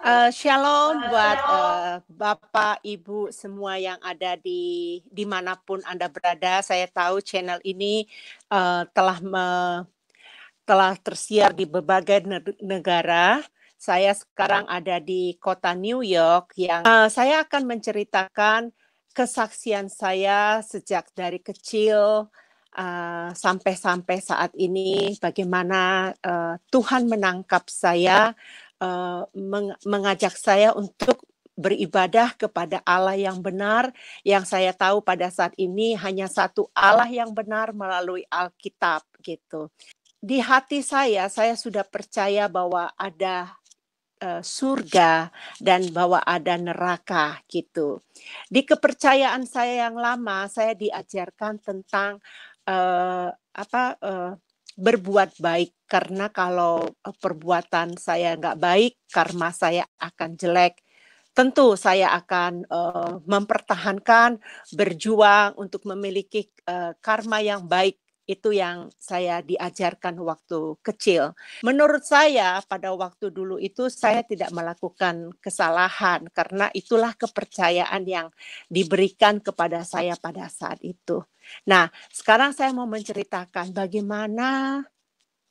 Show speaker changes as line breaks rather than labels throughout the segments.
Uh, shalom eh, buat uh, Bapak, Ibu, semua yang ada di dimanapun Anda berada. Saya tahu channel ini uh, telah me, telah tersiar di berbagai negara. Saya sekarang ada di kota New York yang uh, saya akan menceritakan kesaksian saya sejak dari kecil sampai sampai sampai saat ini bagaimana uh, Tuhan menangkap saya Eh, meng mengajak saya untuk beribadah kepada Allah yang benar yang saya tahu pada saat ini hanya satu Allah yang benar melalui Alkitab gitu. Di hati saya saya sudah percaya bahwa ada uh, surga dan bahwa ada neraka gitu. Di kepercayaan saya yang lama saya diajarkan tentang uh, apa uh, berbuat baik karena kalau eh, perbuatan saya nggak baik karma saya akan jelek tentu saya akan uh, mempertahankan berjuang untuk memiliki uh, karma yang baik itu yang saya diajarkan waktu kecil. Menurut saya pada waktu dulu itu saya tidak melakukan kesalahan karena itulah kepercayaan yang diberikan kepada saya pada saat itu. Nah, sekarang saya mau menceritakan bagaimana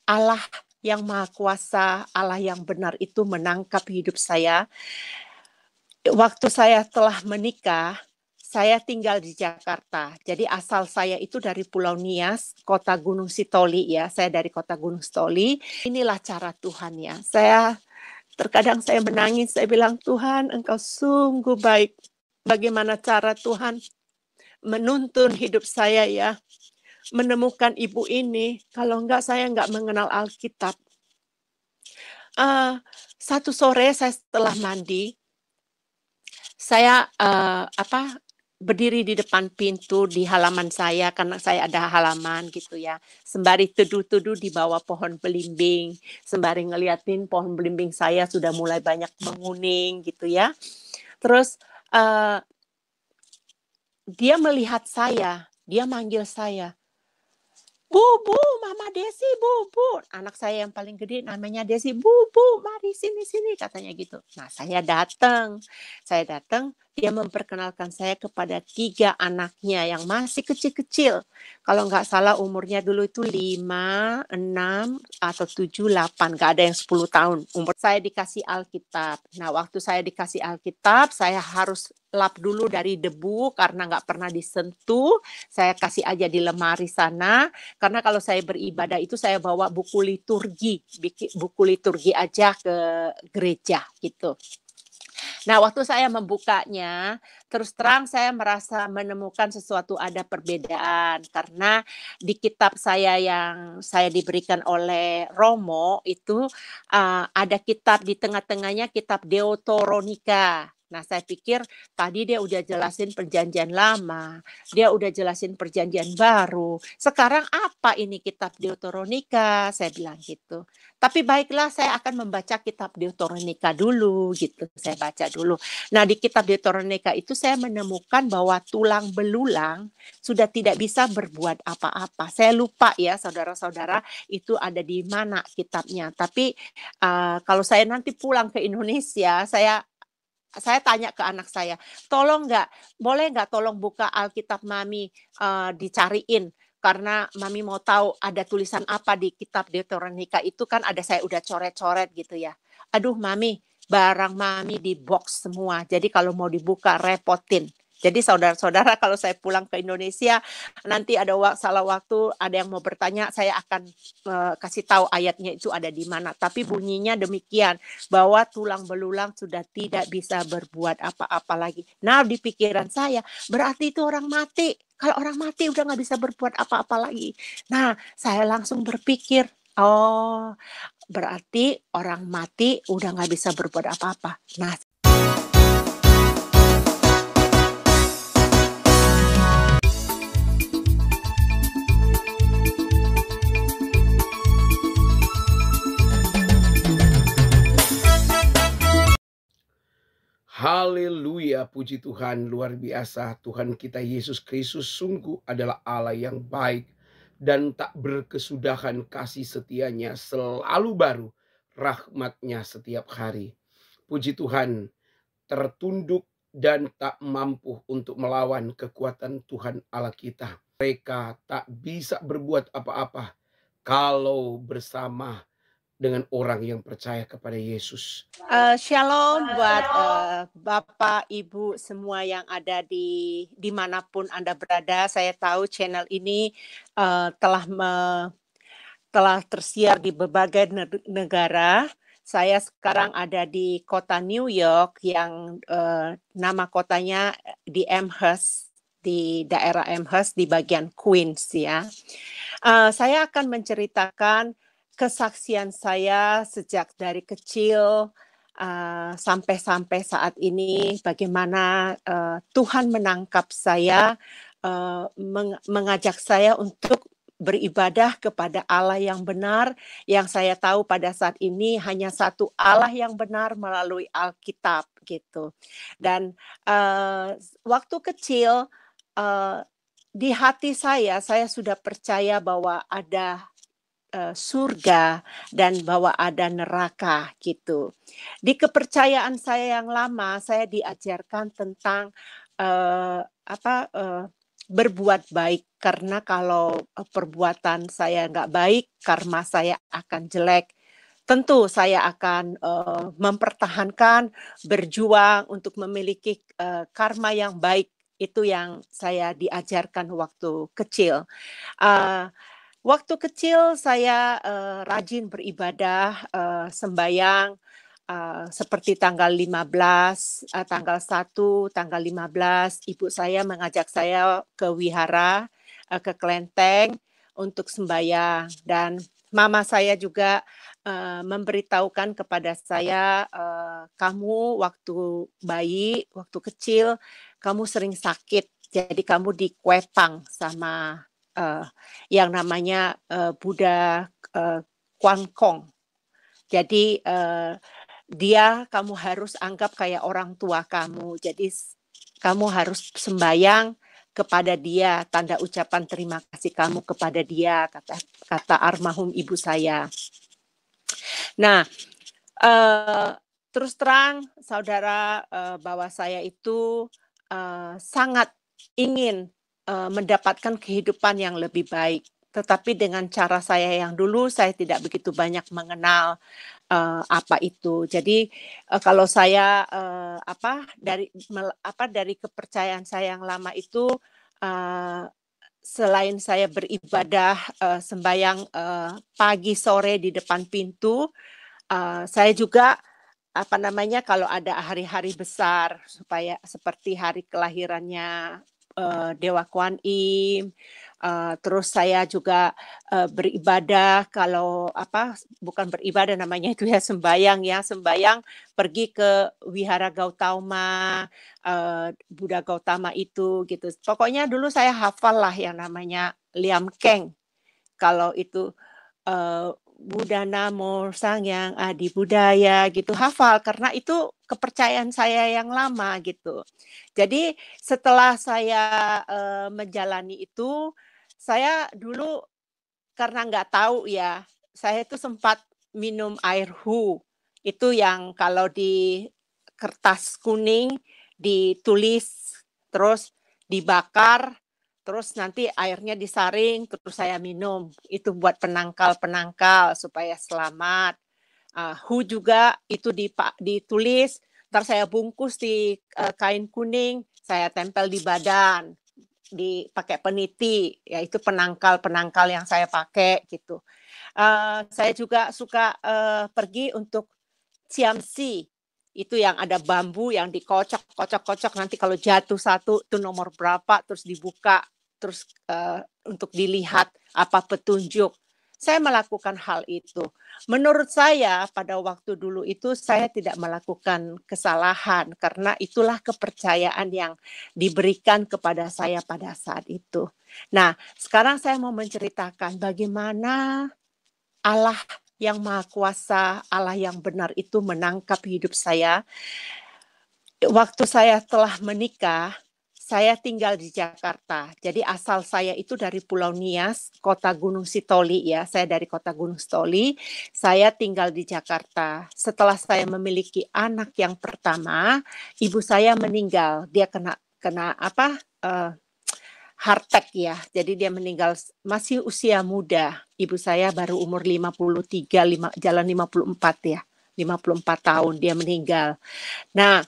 Allah yang Maha Kuasa, Allah yang benar itu menangkap hidup saya. Waktu saya telah menikah, saya tinggal di Jakarta. Jadi asal saya itu dari Pulau Nias, kota Gunung Sitoli ya. Saya dari kota Gunung Sitoli. Inilah cara Tuhan ya. Saya terkadang saya menangis, saya bilang Tuhan engkau sungguh baik. Bagaimana cara Tuhan menuntun hidup saya ya. Menemukan ibu ini, kalau enggak saya enggak mengenal Alkitab. Uh, satu sore saya setelah mandi, saya uh, apa berdiri di depan pintu di halaman saya karena saya ada halaman gitu ya sembari teduh-teduh di bawah pohon belimbing sembari ngeliatin pohon belimbing saya sudah mulai banyak menguning gitu ya terus uh, dia melihat saya dia manggil saya bu bu mama desi bu bu anak saya yang paling gede namanya desi bu bu mari sini sini katanya gitu nah saya datang saya datang dia memperkenalkan saya kepada tiga anaknya yang masih kecil-kecil. Kalau nggak salah umurnya dulu itu lima, enam atau tujuh, delapan. Nggak ada yang sepuluh tahun. Umur saya dikasih Alkitab. Nah, waktu saya dikasih Alkitab, saya harus lap dulu dari debu karena nggak pernah disentuh. Saya kasih aja di lemari sana. Karena kalau saya beribadah itu saya bawa buku liturgi. Buku liturgi aja ke gereja gitu. Nah, waktu saya membukanya, terus terang saya merasa menemukan sesuatu ada perbedaan karena di kitab saya yang saya diberikan oleh Romo itu uh, ada kitab di tengah-tengahnya kitab Deuteronika. Nah, saya pikir tadi dia udah jelasin perjanjian lama, dia udah jelasin perjanjian baru. Sekarang apa ini kitab Deuteronika? Saya bilang gitu. Tapi baiklah saya akan membaca kitab Deuteronika dulu gitu. Saya baca dulu. Nah, di kitab Deuteronika itu saya menemukan bahwa tulang belulang sudah tidak bisa berbuat apa-apa. Saya lupa ya saudara-saudara itu ada di mana kitabnya. Tapi uh, kalau saya nanti pulang ke Indonesia, saya saya tanya ke anak saya, tolong nggak, boleh nggak tolong buka Alkitab mami uh, dicariin karena mami mau tahu ada tulisan apa di kitab Deuteronika itu kan ada saya udah coret-coret gitu ya. Aduh mami, barang mami di box semua. Jadi kalau mau dibuka repotin. Jadi saudara-saudara kalau saya pulang ke Indonesia nanti ada salah waktu ada yang mau bertanya saya akan uh, kasih tahu ayatnya itu ada di mana. Tapi bunyinya demikian bahwa tulang belulang sudah tidak bisa berbuat apa-apa lagi. Nah di pikiran saya berarti itu orang mati. Kalau orang mati udah nggak bisa berbuat apa-apa lagi. Nah saya langsung berpikir Oh, berarti orang mati udah nggak bisa berbuat apa-apa. Nah, Haleluya, puji Tuhan luar biasa. Tuhan kita Yesus Kristus sungguh adalah Allah yang baik dan tak berkesudahan kasih setianya selalu baru rahmatnya setiap hari. Puji Tuhan, tertunduk dan tak mampu untuk melawan kekuatan Tuhan Allah kita. Mereka tak bisa berbuat apa-apa kalau bersama dengan orang yang percaya kepada Yesus. Uh, shalom buat uh, Bapak, Ibu, semua yang ada di dimanapun Anda berada. Saya tahu channel ini uh, telah me, telah tersiar di berbagai negara. Saya sekarang ada di kota New York yang uh, nama kotanya di Amherst di daerah Amherst di bagian Queens ya. Uh, saya akan menceritakan kesaksian saya sejak dari kecil eh, sampai-sampai uh, saat ini bagaimana uh, Tuhan menangkap saya uh, meng mengajak saya untuk beribadah kepada Allah yang benar yang saya tahu pada saat ini hanya satu Allah yang benar melalui Alkitab gitu dan uh, waktu kecil uh, di hati saya saya sudah percaya bahwa ada Eh, surga dan bahwa ada neraka gitu. Di kepercayaan saya yang lama saya diajarkan tentang uh, apa uh, berbuat baik karena kalau perbuatan saya nggak baik karma saya akan jelek tentu saya akan uh, mempertahankan berjuang untuk memiliki uh, karma yang baik itu yang saya diajarkan waktu kecil uh, Waktu kecil saya uh, rajin beribadah, uh, sembayang, uh, seperti tanggal 15, uh, tanggal 1, tanggal 15, ibu saya mengajak saya ke wihara, uh, ke kelenteng untuk sembayang. Dan mama saya juga uh, memberitahukan kepada saya, uh, kamu waktu bayi, waktu kecil, kamu sering sakit, jadi kamu dikwepang sama uh, yang namanya uh, Buddha uh, eh, Kwang Kong. Jadi uh, dia kamu harus anggap kayak orang tua kamu. Jadi kamu harus sembayang kepada dia tanda ucapan terima kasih kamu kepada dia kata kata armahum ibu saya. Nah, uh, terus terang saudara uh, bahwa saya itu uh, sangat ingin uh, mendapatkan kehidupan yang lebih baik. Tetapi dengan cara saya yang dulu, saya tidak begitu banyak mengenal uh, apa itu. Jadi uh, kalau saya uh, apa dari mel, apa dari kepercayaan saya yang lama itu uh, selain saya beribadah uh, sembayang uh, pagi sore di depan pintu, uh, saya juga apa namanya kalau ada hari-hari besar supaya seperti hari kelahirannya uh, Dewa Kwan Im. Uh, terus saya juga uh, beribadah kalau apa bukan beribadah namanya itu ya sembayang ya sembayang pergi ke wihara Gautama uh, Buddha Gautama itu gitu pokoknya dulu saya hafal lah yang namanya Liam Keng kalau itu uh, Budana Sang yang Adi ah, Budaya gitu hafal karena itu kepercayaan saya yang lama gitu. Jadi setelah saya e, menjalani itu saya dulu karena nggak tahu ya saya itu sempat minum air hu itu yang kalau di kertas kuning ditulis terus dibakar terus nanti airnya disaring terus saya minum itu buat penangkal penangkal supaya selamat uh, hu juga itu ditulis ntar saya bungkus di uh, kain kuning saya tempel di badan dipakai peniti yaitu penangkal penangkal yang saya pakai gitu uh, saya juga suka uh, pergi untuk siamsi itu yang ada bambu yang dikocok kocok kocok nanti kalau jatuh satu itu nomor berapa terus dibuka terus uh, untuk dilihat apa petunjuk saya melakukan hal itu. Menurut saya pada waktu dulu itu saya tidak melakukan kesalahan karena itulah kepercayaan yang diberikan kepada saya pada saat itu. Nah, sekarang saya mau menceritakan bagaimana Allah yang Maha Kuasa, Allah yang benar itu menangkap hidup saya. Waktu saya telah menikah, saya tinggal di Jakarta. Jadi asal saya itu dari Pulau Nias, kota Gunung Sitoli ya. Saya dari kota Gunung Sitoli, saya tinggal di Jakarta. Setelah saya memiliki anak yang pertama, ibu saya meninggal. Dia kena kena apa? Uh, Hartek ya. Jadi dia meninggal masih usia muda. Ibu saya baru umur 53, 5, jalan 54 ya. 54 tahun dia meninggal. Nah,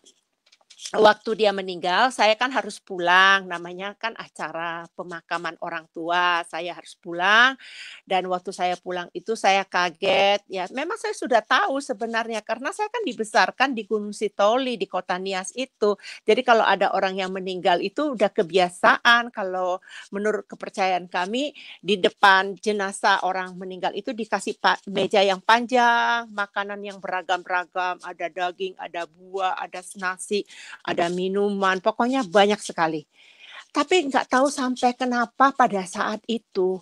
waktu dia meninggal, saya kan harus pulang. Namanya kan acara pemakaman orang tua, saya harus pulang. Dan waktu saya pulang itu saya kaget. Ya, memang saya sudah tahu sebenarnya karena saya kan dibesarkan di Gunung Sitoli di Kota Nias itu. Jadi kalau ada orang yang meninggal itu udah kebiasaan. Kalau menurut kepercayaan kami di depan jenazah orang meninggal itu dikasih meja yang panjang, makanan yang beragam-ragam, ada daging, ada buah, ada nasi ada minuman, pokoknya banyak sekali. Tapi nggak tahu sampai kenapa pada saat itu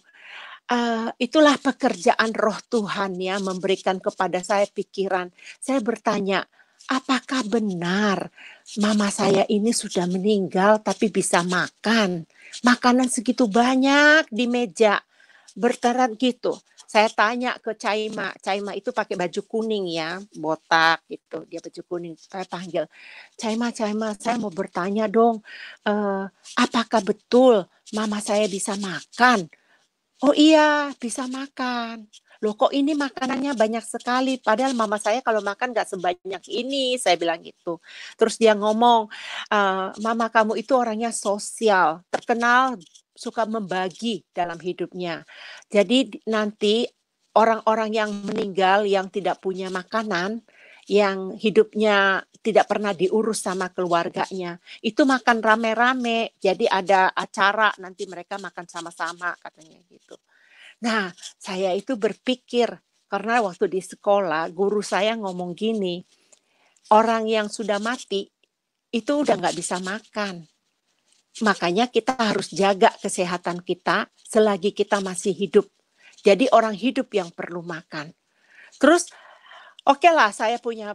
Uh, itulah pekerjaan roh Tuhan ya memberikan kepada saya pikiran. Saya bertanya, apakah benar mama saya ini sudah meninggal tapi bisa makan? Makanan segitu banyak di meja berterat gitu saya tanya ke Caima, iya. Caima itu pakai baju kuning ya, botak gitu, dia baju kuning. Saya panggil, Caima, Caima, saya mau bertanya dong, uh, apakah betul mama saya bisa makan? Oh iya, bisa makan. Loh kok ini makanannya banyak sekali, padahal mama saya kalau makan gak sebanyak ini, saya bilang gitu. Terus dia ngomong, uh, mama kamu itu orangnya sosial, terkenal suka membagi dalam hidupnya. Jadi nanti orang-orang yang meninggal yang tidak punya makanan, yang hidupnya tidak pernah diurus sama keluarganya. Itu makan rame-rame, jadi ada acara nanti mereka makan sama-sama katanya gitu. Nah, saya itu berpikir karena waktu di sekolah guru saya ngomong gini, orang yang sudah mati itu udah nggak bisa makan. Makanya kita harus jaga kesehatan kita selagi kita masih hidup. Jadi orang hidup yang perlu makan. Terus oke okay lah saya punya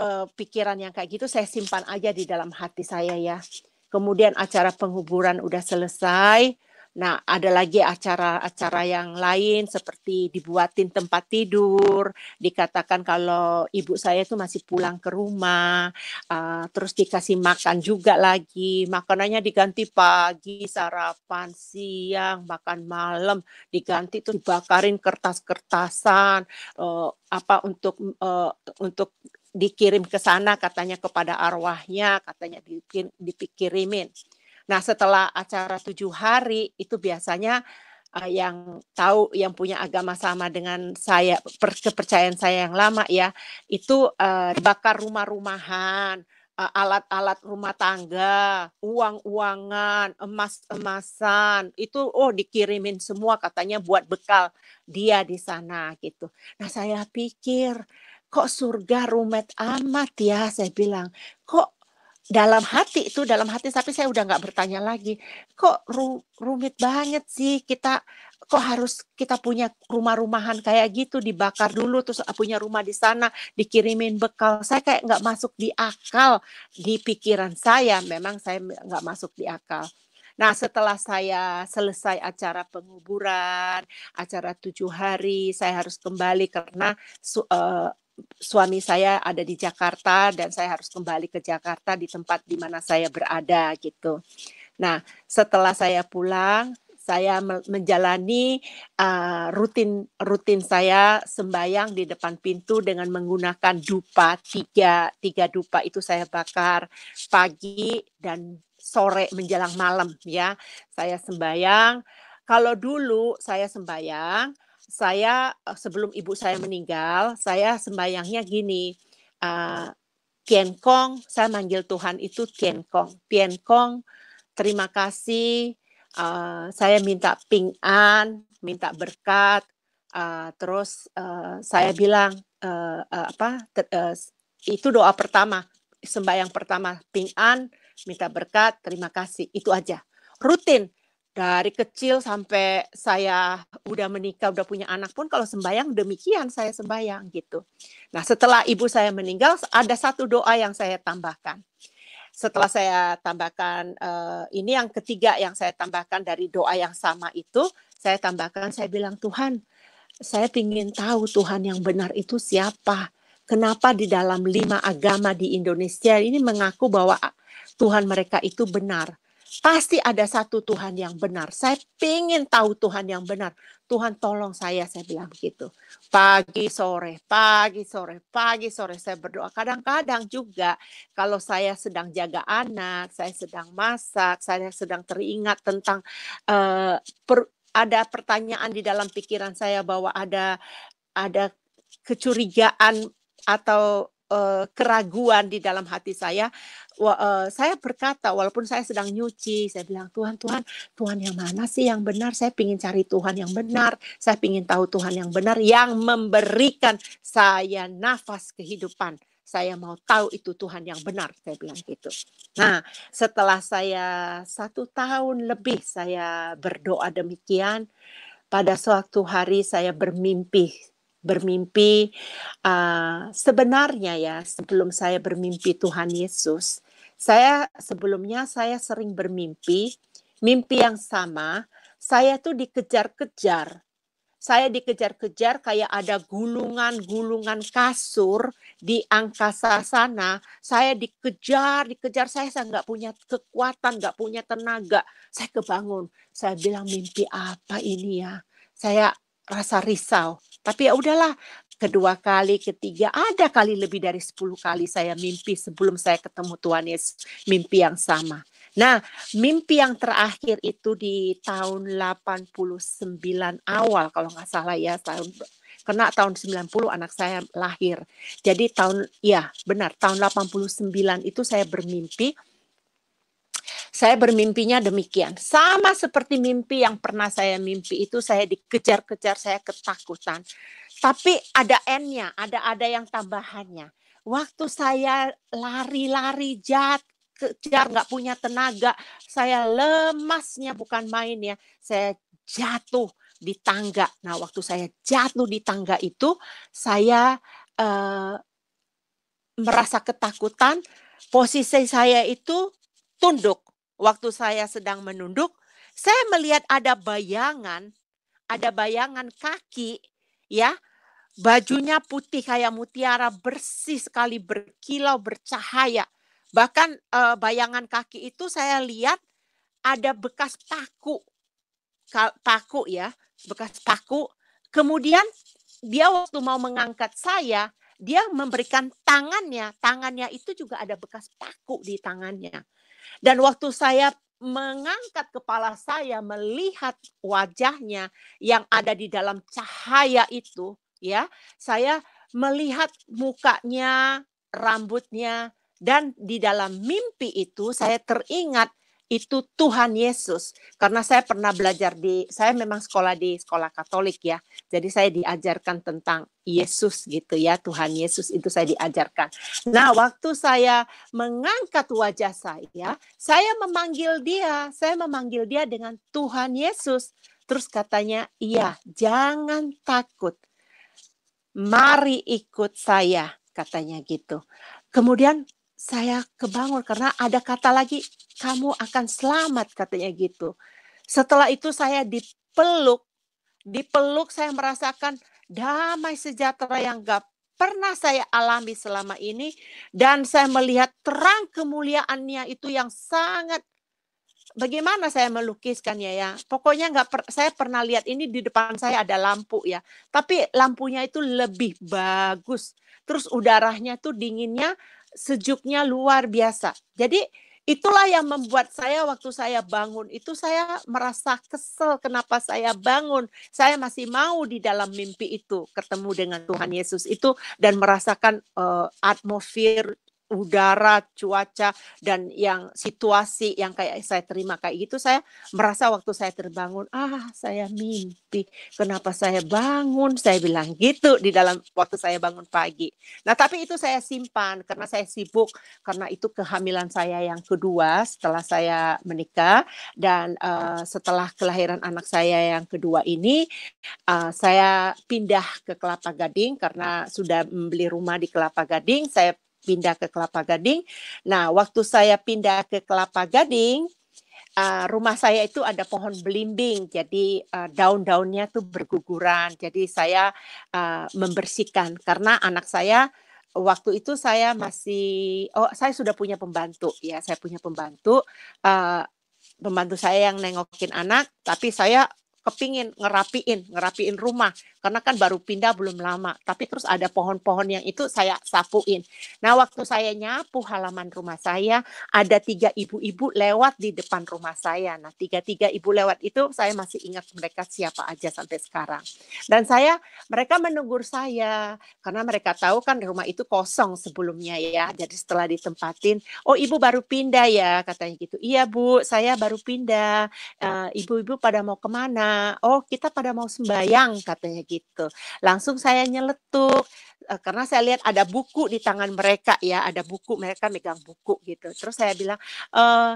uh, pikiran yang kayak gitu saya simpan aja di dalam hati saya ya. Kemudian acara penguburan udah selesai Nah, ada lagi acara-acara yang lain seperti dibuatin tempat tidur, dikatakan kalau ibu saya itu masih pulang ke rumah, uh, terus dikasih makan juga lagi, makanannya diganti pagi, sarapan, siang, makan malam, diganti terus dibakarin kertas-kertasan, uh, apa untuk uh, untuk dikirim ke sana katanya kepada arwahnya katanya dipikirimin Nah, setelah acara tujuh hari itu biasanya uh, yang tahu yang punya agama sama dengan saya per, kepercayaan saya yang lama ya itu uh, bakar rumah-rumahan uh, alat-alat rumah tangga uang-uangan emas-emasan itu oh dikirimin semua katanya buat bekal dia di sana gitu nah saya pikir kok surga rumet amat ya saya bilang kok dalam hati itu dalam hati tapi saya udah nggak bertanya lagi kok ru rumit banget sih kita kok harus kita punya rumah-rumahan kayak gitu dibakar dulu terus ah, punya rumah di sana dikirimin bekal saya kayak nggak masuk di akal di pikiran saya memang saya nggak masuk di akal Nah, setelah saya selesai acara penguburan, acara tujuh hari, saya harus kembali karena uh, suami saya ada di Jakarta dan saya harus kembali ke Jakarta di tempat di mana saya berada gitu. Nah, setelah saya pulang, saya menjalani uh, rutin rutin saya sembayang di depan pintu dengan menggunakan dupa tiga tiga dupa itu saya bakar pagi dan sore menjelang malam ya saya sembayang kalau dulu saya sembayang saya eh, sebelum ibu saya meninggal, saya sembayangnya gini, uh, Kian Kong, saya manggil Tuhan itu Kian Kong. Kian Kong, terima kasih. Uh, saya minta ping an, minta berkat. Uh, terus uh, saya bilang uh, uh, apa? Ter, uh, itu doa pertama, sembahyang pertama, ping an, minta berkat, terima kasih. Itu aja. Rutin dari kecil sampai saya udah menikah, udah punya anak pun kalau sembayang demikian saya sembayang gitu. Nah, setelah ibu saya meninggal ada satu doa yang saya tambahkan. Setelah saya tambahkan uh, ini yang ketiga yang saya tambahkan dari doa yang sama itu, saya tambahkan saya bilang Tuhan, saya ingin tahu Tuhan yang benar itu siapa. Kenapa di dalam lima agama di Indonesia ini mengaku bahwa Tuhan mereka itu benar Pasti ada satu Tuhan yang benar. Saya ingin tahu Tuhan yang benar. Tuhan tolong saya, saya bilang gitu. Pagi sore, pagi sore, pagi sore saya berdoa. Kadang-kadang juga kalau saya sedang jaga anak, saya sedang masak, saya sedang teringat tentang uh, per, ada pertanyaan di dalam pikiran saya bahwa ada ada kecurigaan atau Eh, keraguan di dalam hati saya. Eh, saya berkata, walaupun saya sedang nyuci, saya bilang Tuhan, Tuhan, Tuhan yang mana sih yang benar? Saya ingin cari Tuhan yang benar. Saya ingin tahu Tuhan yang benar yang memberikan saya nafas kehidupan saya mau tahu itu Tuhan yang benar saya bilang gitu nah setelah saya satu tahun lebih saya berdoa demikian pada suatu hari saya bermimpi bermimpi uh, sebenarnya ya sebelum saya bermimpi Tuhan Yesus saya sebelumnya saya sering bermimpi mimpi yang sama saya tuh dikejar-kejar saya dikejar-kejar kayak ada gulungan-gulungan kasur di angkasa sana. Saya dikejar, dikejar. Saya saya nggak punya kekuatan, nggak punya tenaga. Saya kebangun. Saya bilang mimpi apa ini ya? Saya rasa risau. Tapi ya udahlah, kedua kali, ketiga, ada kali lebih dari sepuluh kali saya mimpi sebelum saya ketemu Tuhan Yesus, mimpi yang sama. Nah, mimpi yang terakhir itu di tahun 89 awal kalau nggak salah ya, tahun kena tahun 90 anak saya lahir. Jadi tahun ya benar, tahun 89 itu saya bermimpi saya bermimpinya demikian. Sama seperti mimpi yang pernah saya mimpi itu saya dikejar-kejar, saya ketakutan. Tapi ada N-nya, ada ada yang tambahannya. Waktu saya lari-lari jat kejar nggak punya tenaga, saya lemasnya bukan main ya. Saya jatuh di tangga. Nah, waktu saya jatuh di tangga itu, saya eh, merasa ketakutan. Posisi saya itu tunduk waktu saya sedang menunduk, saya melihat ada bayangan, ada bayangan kaki, ya, bajunya putih kayak mutiara bersih sekali berkilau bercahaya. Bahkan eh, bayangan kaki itu saya lihat ada bekas paku, paku ya, bekas paku. Kemudian dia waktu mau mengangkat saya, dia memberikan tangannya, tangannya itu juga ada bekas paku di tangannya. Dan waktu saya mengangkat kepala saya melihat wajahnya yang ada di dalam cahaya itu, ya, saya melihat mukanya, rambutnya, dan di dalam mimpi itu saya teringat itu Tuhan Yesus. Karena saya pernah belajar di, saya memang sekolah di sekolah Katolik ya. Jadi saya diajarkan tentang Yesus gitu ya, Tuhan Yesus itu saya diajarkan. Nah waktu saya mengangkat wajah saya, saya memanggil dia, saya memanggil dia dengan Tuhan Yesus. Terus katanya, iya jangan takut, mari ikut saya katanya gitu. Kemudian saya kebangun karena ada kata lagi kamu akan selamat katanya gitu. Setelah itu saya dipeluk, dipeluk saya merasakan damai sejahtera yang gak pernah saya alami selama ini dan saya melihat terang kemuliaannya itu yang sangat bagaimana saya melukiskannya ya pokoknya nggak per, saya pernah lihat ini di depan saya ada lampu ya tapi lampunya itu lebih bagus terus udaranya tuh dinginnya sejuknya luar biasa. Jadi itulah yang membuat saya waktu saya bangun itu saya merasa kesel kenapa saya bangun. Saya masih mau di dalam mimpi itu ketemu dengan Tuhan Yesus itu dan merasakan uh, atmosfer udara, cuaca dan yang situasi yang kayak saya terima kayak gitu saya merasa waktu saya terbangun ah saya mimpi. Kenapa saya bangun? Saya bilang gitu di dalam waktu saya bangun pagi. Nah, tapi itu saya simpan karena saya sibuk karena itu kehamilan saya yang kedua setelah saya menikah dan uh, setelah kelahiran anak saya yang kedua ini uh, saya pindah ke Kelapa Gading karena sudah membeli rumah di Kelapa Gading. Saya pindah ke Kelapa Gading. Nah, waktu saya pindah ke Kelapa Gading, uh, rumah saya itu ada pohon belimbing, jadi uh, daun-daunnya tuh berguguran. Jadi saya uh, membersihkan karena anak saya waktu itu saya masih oh saya sudah punya pembantu ya saya punya pembantu uh, pembantu saya yang nengokin anak tapi saya kepingin ngerapiin, ngerapiin rumah karena kan baru pindah belum lama. Tapi terus ada pohon-pohon yang itu saya sapuin. Nah, waktu saya nyapu halaman rumah saya, ada tiga ibu-ibu lewat di depan rumah saya. Nah, tiga-tiga ibu lewat itu saya masih ingat mereka siapa aja sampai sekarang. Dan saya mereka menunggu saya karena mereka tahu kan rumah itu kosong sebelumnya ya. Jadi setelah ditempatin, "Oh, Ibu baru pindah ya," katanya gitu. "Iya, Bu, saya baru pindah. ibu eh, ibu-ibu pada mau kemana oh kita pada mau sembayang katanya gitu. Langsung saya nyeletuk eh, karena saya lihat ada buku di tangan mereka ya, ada buku mereka megang buku gitu. Terus saya bilang eh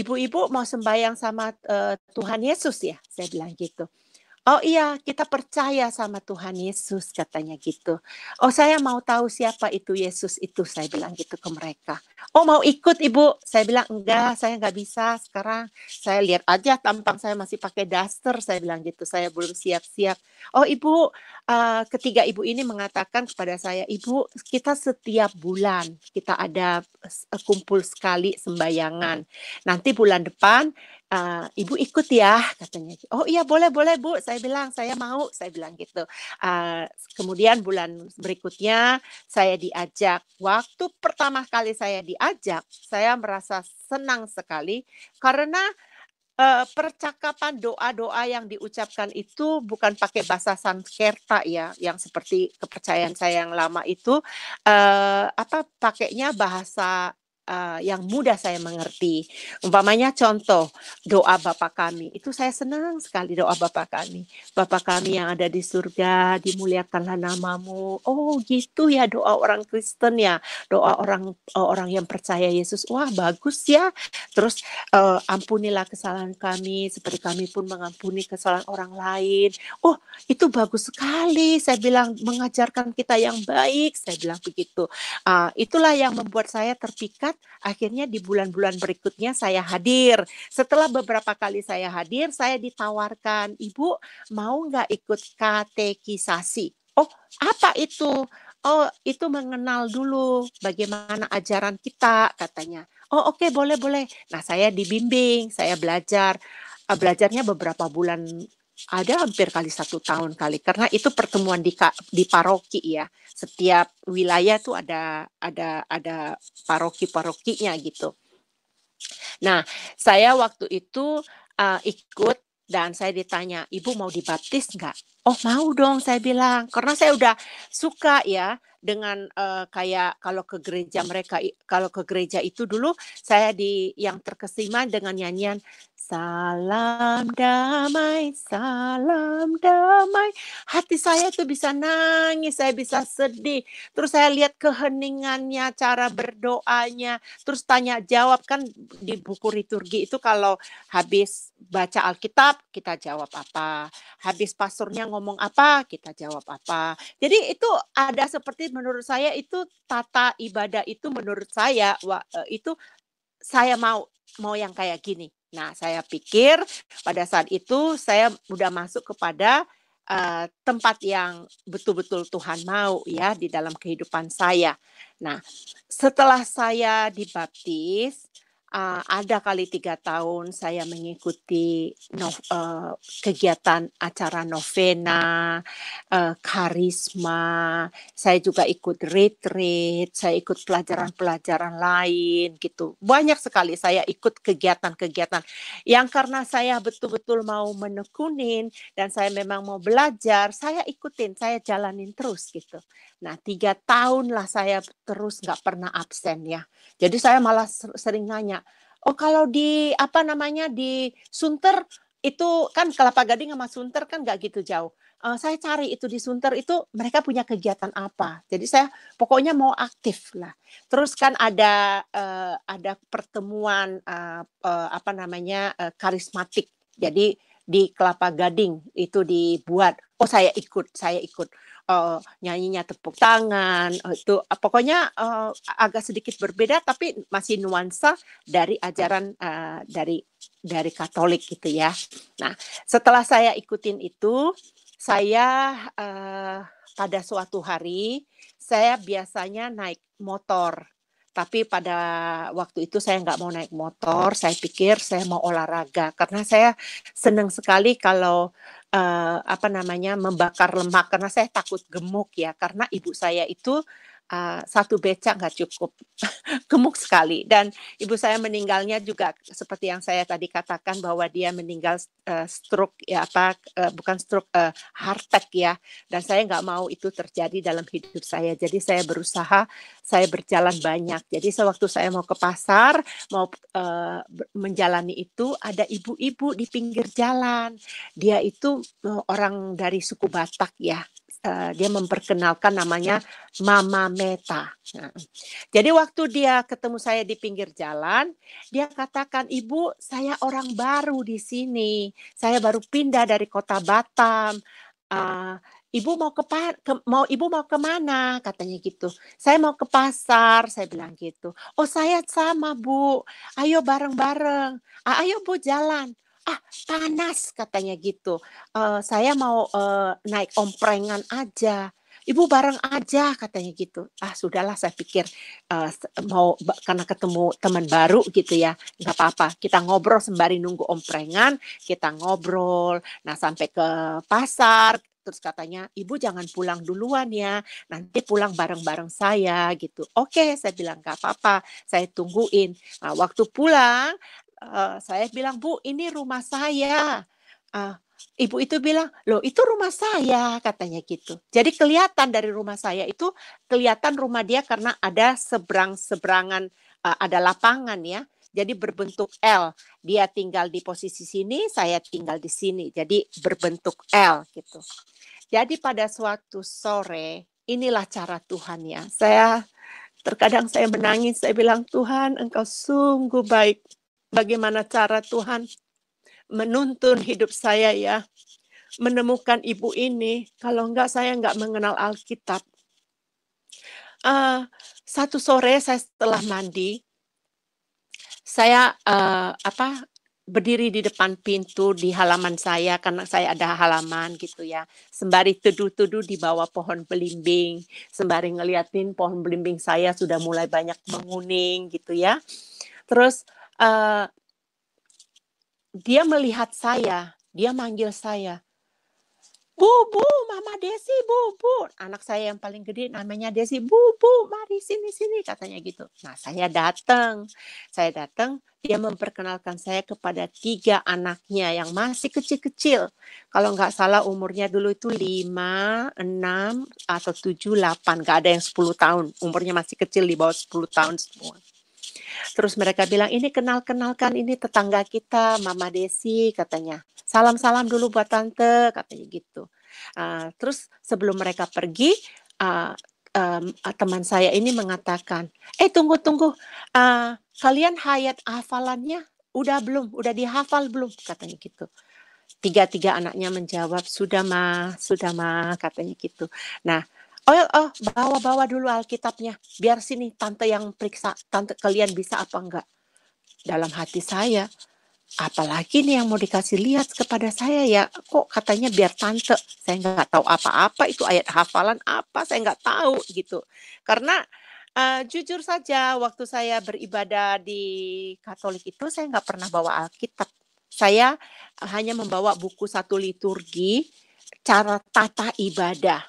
ibu-ibu mau sembayang sama uh, Tuhan Yesus ya, saya bilang gitu. Oh iya, kita percaya sama Tuhan Yesus katanya gitu. Oh saya mau tahu siapa itu Yesus itu, saya bilang gitu ke mereka. Oh mau ikut ibu? Saya bilang enggak, saya enggak bisa sekarang. Saya lihat aja tampang saya masih pakai daster, saya bilang gitu. Saya belum siap-siap. Oh ibu, uh, ketiga ibu ini mengatakan kepada saya, ibu kita setiap bulan kita ada kumpul sekali sembayangan. Nanti bulan depan uh, ibu ikut ya katanya oh iya boleh boleh bu saya bilang saya mau saya bilang gitu uh, kemudian bulan berikutnya saya diajak waktu pertama kali saya diajak saya merasa senang sekali karena uh, percakapan doa-doa yang diucapkan itu bukan pakai bahasa Sanskerta ya, yang seperti kepercayaan saya yang lama itu uh, apa pakainya bahasa uh, yang mudah saya mengerti. Umpamanya contoh doa bapak kami. Itu saya senang sekali doa bapak kami. bapak kami yang ada di surga, dimuliakanlah namamu. Oh, gitu ya doa orang Kristen ya. Doa orang eh, orang yang percaya Yesus. Wah, bagus ya. Terus uh, ampunilah kesalahan kami seperti kami pun mengampuni kesalahan orang lain. Oh, itu bagus sekali. Saya bilang mengajarkan kita yang baik. Saya bilang begitu. Uh, itulah yang membuat saya terpikat akhirnya di bulan-bulan berikutnya saya hadir. Setelah beberapa kali saya hadir, saya ditawarkan, Ibu mau nggak ikut katekisasi? Oh, apa itu? Oh, itu mengenal dulu bagaimana ajaran kita, katanya. Oh, oke, okay, boleh, boleh. Nah, saya dibimbing, saya belajar. Eh, belajarnya beberapa bulan ada hampir kali satu tahun kali karena itu pertemuan di di paroki ya setiap wilayah tuh ada ada ada paroki parokinya gitu nah saya waktu itu uh, ikut dan saya ditanya ibu mau dibaptis nggak oh mau dong saya bilang karena saya udah suka ya dengan uh, kayak kalau ke gereja mereka kalau ke gereja itu dulu saya di yang terkesima dengan nyanyian Salam damai, salam damai. Hati saya itu bisa nangis, saya bisa sedih. Terus saya lihat keheningannya, cara berdoanya. Terus tanya jawab kan di buku liturgi itu kalau habis baca Alkitab kita jawab apa, habis pasurnya ngomong apa kita jawab apa. Jadi itu ada seperti menurut saya itu tata ibadah itu menurut saya eh, itu saya mau mau yang kayak gini Nah, saya pikir pada saat itu saya sudah masuk kepada uh, tempat yang betul-betul Tuhan mau ya di dalam kehidupan saya. Nah, setelah saya dibaptis, uh, ada kali tiga tahun saya mengikuti no, uh, eh, kegiatan acara novena, uh, karisma, saya juga ikut retreat, saya ikut pelajaran-pelajaran lain gitu. Banyak sekali saya ikut kegiatan-kegiatan yang karena saya betul-betul mau menekunin dan saya memang mau belajar, saya ikutin, saya jalanin terus gitu. Nah tiga tahun lah saya terus nggak pernah absen ya. Jadi saya malah sering nanya, oh kalau di apa namanya di Sunter itu kan Kelapa Gading sama Sunter kan nggak gitu jauh. Uh, saya cari itu di Sunter itu mereka punya kegiatan apa. Jadi saya pokoknya mau aktif lah. Terus kan ada uh, ada pertemuan uh, uh, apa namanya uh, karismatik. Jadi di Kelapa Gading itu dibuat. Oh saya ikut, saya ikut uh, nyanyinya tepuk tangan eh, itu uh, pokoknya uh, agak sedikit berbeda tapi masih nuansa dari ajaran uh, dari dari Katolik gitu ya. Nah, setelah saya ikutin itu, saya uh, pada suatu hari saya biasanya naik motor. Tapi pada waktu itu saya nggak mau naik motor, saya pikir saya mau olahraga karena saya senang sekali kalau uh, apa namanya membakar lemak karena saya takut gemuk ya karena ibu saya itu uh, satu becak nggak cukup gemuk sekali dan ibu saya meninggalnya juga seperti yang saya tadi katakan bahwa dia meninggal uh, stroke ya apa uh, bukan stroke uh, heart attack ya dan saya nggak mau itu terjadi dalam hidup saya jadi saya berusaha saya berjalan banyak jadi sewaktu saya mau ke pasar mau uh, menjalani itu ada ibu-ibu di pinggir jalan dia itu orang dari suku Batak ya Eh, dia memperkenalkan namanya Mama Meta. Nah, jadi waktu dia ketemu saya di pinggir jalan, dia katakan, "Ibu, saya orang baru di sini. Saya baru pindah dari kota Batam. Uh, ibu mau ke, ke mau ibu mau kemana katanya gitu saya mau ke pasar saya bilang gitu oh saya sama bu ayo bareng bareng ah, ayo bu jalan ah panas katanya gitu. Uh, saya mau uh, naik omprengan aja. Ibu bareng aja katanya gitu. Ah sudahlah saya pikir uh, mau karena ketemu teman baru gitu ya nggak apa-apa. Kita ngobrol sembari nunggu omprengan, kita ngobrol. Nah sampai ke pasar terus katanya ibu jangan pulang duluan ya nanti pulang bareng-bareng saya gitu oke saya bilang nggak apa-apa saya tungguin nah, waktu pulang Eh, saya bilang bu ini rumah saya uh, ibu itu bilang loh itu rumah saya katanya gitu jadi kelihatan dari rumah saya itu kelihatan rumah dia karena ada seberang seberangan uh, eh, ada lapangan ya jadi berbentuk L dia tinggal di posisi sini saya tinggal di sini jadi berbentuk L gitu jadi pada suatu sore inilah cara Tuhan ya saya terkadang saya menangis saya bilang Tuhan engkau sungguh baik bagaimana cara Tuhan menuntun hidup saya ya. Menemukan ibu ini, kalau enggak saya enggak mengenal Alkitab. Uh, satu sore saya setelah mandi, saya uh, apa berdiri di depan pintu di halaman saya karena saya ada halaman gitu ya sembari teduh-teduh di bawah pohon belimbing sembari ngeliatin pohon belimbing saya sudah mulai banyak menguning gitu ya terus uh, dia melihat saya, dia manggil saya. Bu, bu, Mama Desi, bu, bu. Anak saya yang paling gede namanya Desi, bu, bu, mari sini, sini, katanya gitu. Nah, saya datang. Saya datang, dia memperkenalkan saya kepada tiga anaknya yang masih kecil-kecil. Kalau nggak salah umurnya dulu itu lima, enam, atau tujuh, delapan. Nggak ada yang sepuluh tahun. Umurnya masih kecil, di bawah sepuluh tahun semua. Terus mereka bilang ini kenal-kenalkan ini tetangga kita Mama Desi katanya. Salam-salam dulu buat tante katanya gitu. Uh, terus sebelum mereka pergi uh, uh, teman saya ini mengatakan, "Eh tunggu tunggu. Uh, kalian hayat hafalannya udah belum? Udah dihafal belum?" katanya gitu tiga-tiga anaknya menjawab sudah ma sudah ma katanya gitu nah oh, ya, oh bawa bawa dulu Alkitabnya biar sini tante yang periksa tante kalian bisa apa enggak dalam hati saya apalagi nih yang mau dikasih lihat kepada saya ya kok katanya biar tante saya nggak tahu apa-apa itu ayat hafalan apa saya nggak tahu gitu karena uh, jujur saja waktu saya beribadah di Katolik itu saya nggak pernah bawa Alkitab saya eh, hanya membawa buku satu liturgi cara tata ibadah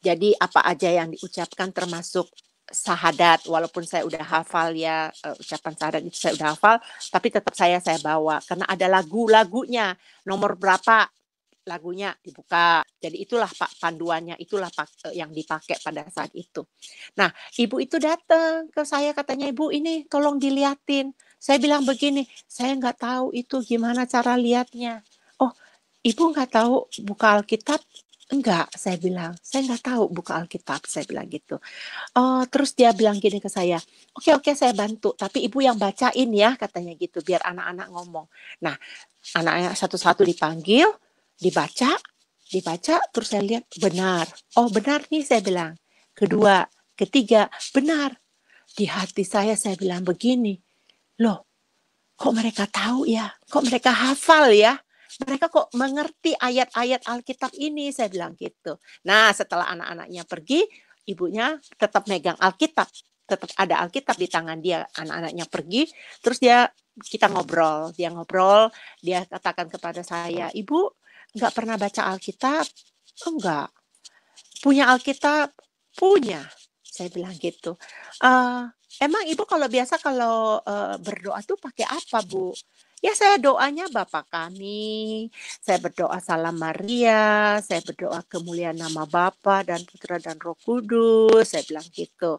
jadi apa aja yang diucapkan termasuk sahadat walaupun saya udah hafal ya uh, ucapan sahadat itu saya udah hafal tapi tetap saya saya bawa karena ada lagu-lagunya nomor berapa lagunya dibuka jadi itulah pak panduannya itulah pak, uh, yang dipakai pada saat itu nah ibu itu datang ke saya katanya ibu ini tolong diliatin saya bilang begini saya nggak tahu itu gimana cara liatnya oh ibu nggak tahu buka Alkitab Enggak, saya bilang, saya nggak tahu buka Alkitab, saya bilang gitu. Oh, terus dia bilang gini ke saya, oke okay, oke okay, saya bantu, tapi ibu yang bacain ya katanya gitu, biar anak-anak ngomong. Nah, anaknya satu-satu dipanggil, dibaca, dibaca, terus saya lihat benar. Oh benar nih saya bilang. Kedua, ketiga, benar. Di hati saya saya bilang begini, loh kok mereka tahu ya, kok mereka hafal ya mereka kok mengerti ayat-ayat Alkitab ini saya bilang gitu nah setelah anak-anaknya pergi ibunya tetap megang Alkitab tetap ada Alkitab di tangan dia anak-anaknya pergi terus dia kita ngobrol dia ngobrol dia katakan kepada saya ibu nggak pernah baca Alkitab enggak punya Alkitab punya saya bilang gitu uh, emang ibu kalau biasa kalau uh, berdoa tuh pakai apa bu Ya saya doanya Bapak kami, saya berdoa salam Maria, saya berdoa kemuliaan nama Bapa dan Putra dan Roh Kudus, saya bilang gitu.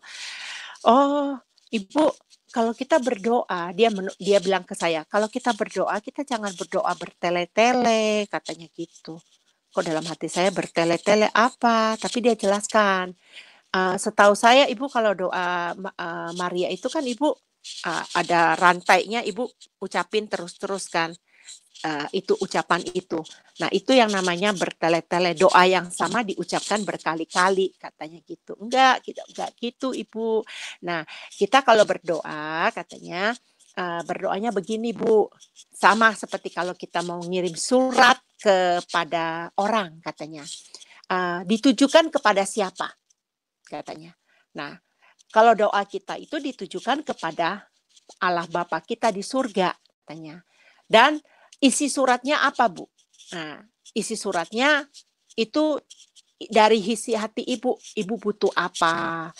Oh, Ibu, kalau kita berdoa, dia men- dia bilang ke saya, kalau kita berdoa kita jangan berdoa bertele-tele, katanya gitu. Kok dalam hati saya bertele-tele apa? Tapi dia jelaskan. Uh, setahu saya ibu kalau doa uh, Maria itu kan ibu uh, ada rantainya ibu ucapin terus-terus kan uh, itu ucapan itu. Nah itu yang namanya bertele-tele doa yang sama diucapkan berkali-kali katanya gitu. Enggak kita enggak gitu ibu. Nah kita kalau berdoa katanya uh, berdoanya begini bu sama seperti kalau kita mau ngirim surat kepada orang katanya uh, ditujukan kepada siapa katanya. Nah kalau doa kita itu ditujukan kepada Allah Bapa kita di surga, tanya. Dan isi suratnya apa, Bu? Nah, isi suratnya itu dari isi hati ibu, ibu butuh apa?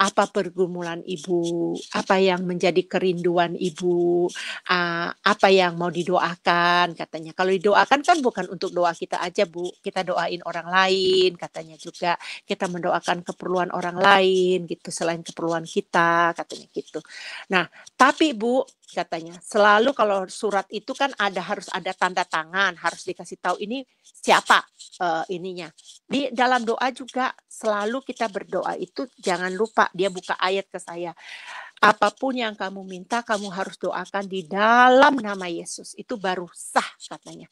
apa pergumulan ibu, apa yang menjadi kerinduan ibu, ah, apa yang mau didoakan katanya. Kalau didoakan kan bukan untuk doa kita aja bu, kita doain orang lain katanya juga. Kita mendoakan keperluan orang lain gitu selain keperluan kita katanya gitu. Nah tapi bu katanya selalu kalau surat itu kan ada harus ada tanda tangan, harus dikasih tahu ini siapa uh, ininya. Di dalam doa juga selalu kita berdoa itu jangan lupa dia buka ayat ke saya. Apapun yang kamu minta kamu harus doakan di dalam nama Yesus. Itu baru sah katanya.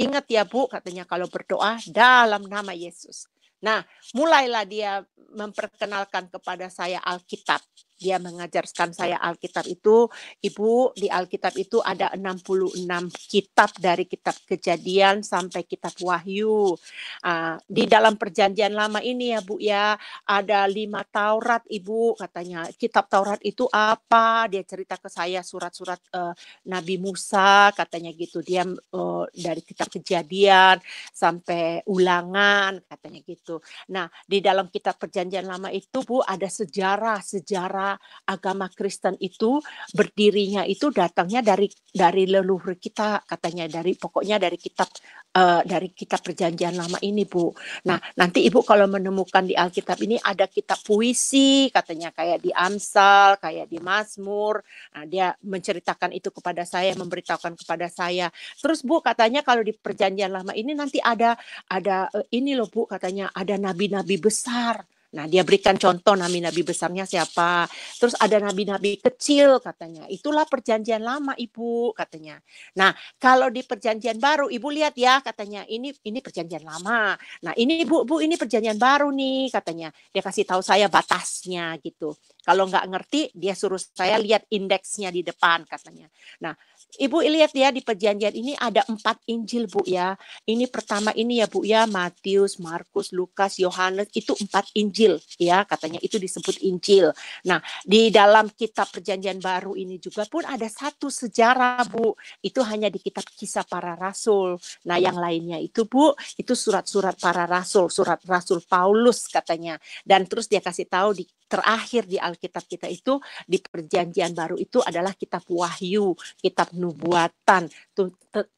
Ingat ya Bu katanya kalau berdoa dalam nama Yesus. Nah, mulailah dia memperkenalkan kepada saya Alkitab dia mengajarkan saya Alkitab itu, Ibu, di Alkitab itu ada 66 kitab dari kitab Kejadian sampai kitab Wahyu. Uh, di dalam perjanjian lama ini ya, Bu ya, ada lima Taurat, Ibu, katanya. Kitab Taurat itu apa? Dia cerita ke saya surat-surat uh, Nabi Musa, katanya gitu. Dia uh, dari kitab Kejadian sampai Ulangan, katanya gitu. Nah, di dalam kitab Perjanjian Lama itu, Bu, ada sejarah, sejarah agama Kristen itu berdirinya itu datangnya dari dari leluhur kita katanya dari pokoknya dari kitab uh, dari kitab perjanjian lama ini Bu. Nah, nanti Ibu kalau menemukan di Alkitab ini ada kitab puisi katanya kayak di Amsal, kayak di Mazmur. Nah, dia menceritakan itu kepada saya, memberitahukan kepada saya. Terus Bu katanya kalau di perjanjian lama ini nanti ada ada eh, ini loh Bu katanya ada nabi-nabi besar Nah, dia berikan contoh nabi-nabi besarnya siapa. Terus ada nabi-nabi kecil katanya. Itulah perjanjian lama, Ibu, katanya. Nah, kalau di perjanjian baru, Ibu lihat ya katanya, ini ini perjanjian lama. Nah, ini Ibu, Bu, ini perjanjian baru nih katanya. Dia kasih tahu saya batasnya gitu. Kalau nggak ngerti, dia suruh saya lihat indeksnya di depan katanya. Nah, Ibu lihat ya di perjanjian ini ada empat Injil Bu ya. Ini pertama ini ya Bu ya Matius, Markus, Lukas, Yohanes itu empat Injil ya katanya itu disebut Injil. Nah di dalam kitab perjanjian baru ini juga pun ada satu sejarah Bu. Itu hanya di kitab kisah para rasul. Nah yang lainnya itu Bu itu surat-surat para rasul, surat rasul Paulus katanya. Dan terus dia kasih tahu di terakhir di Alkitab kita itu di perjanjian baru itu adalah kitab Wahyu, kitab nubuatan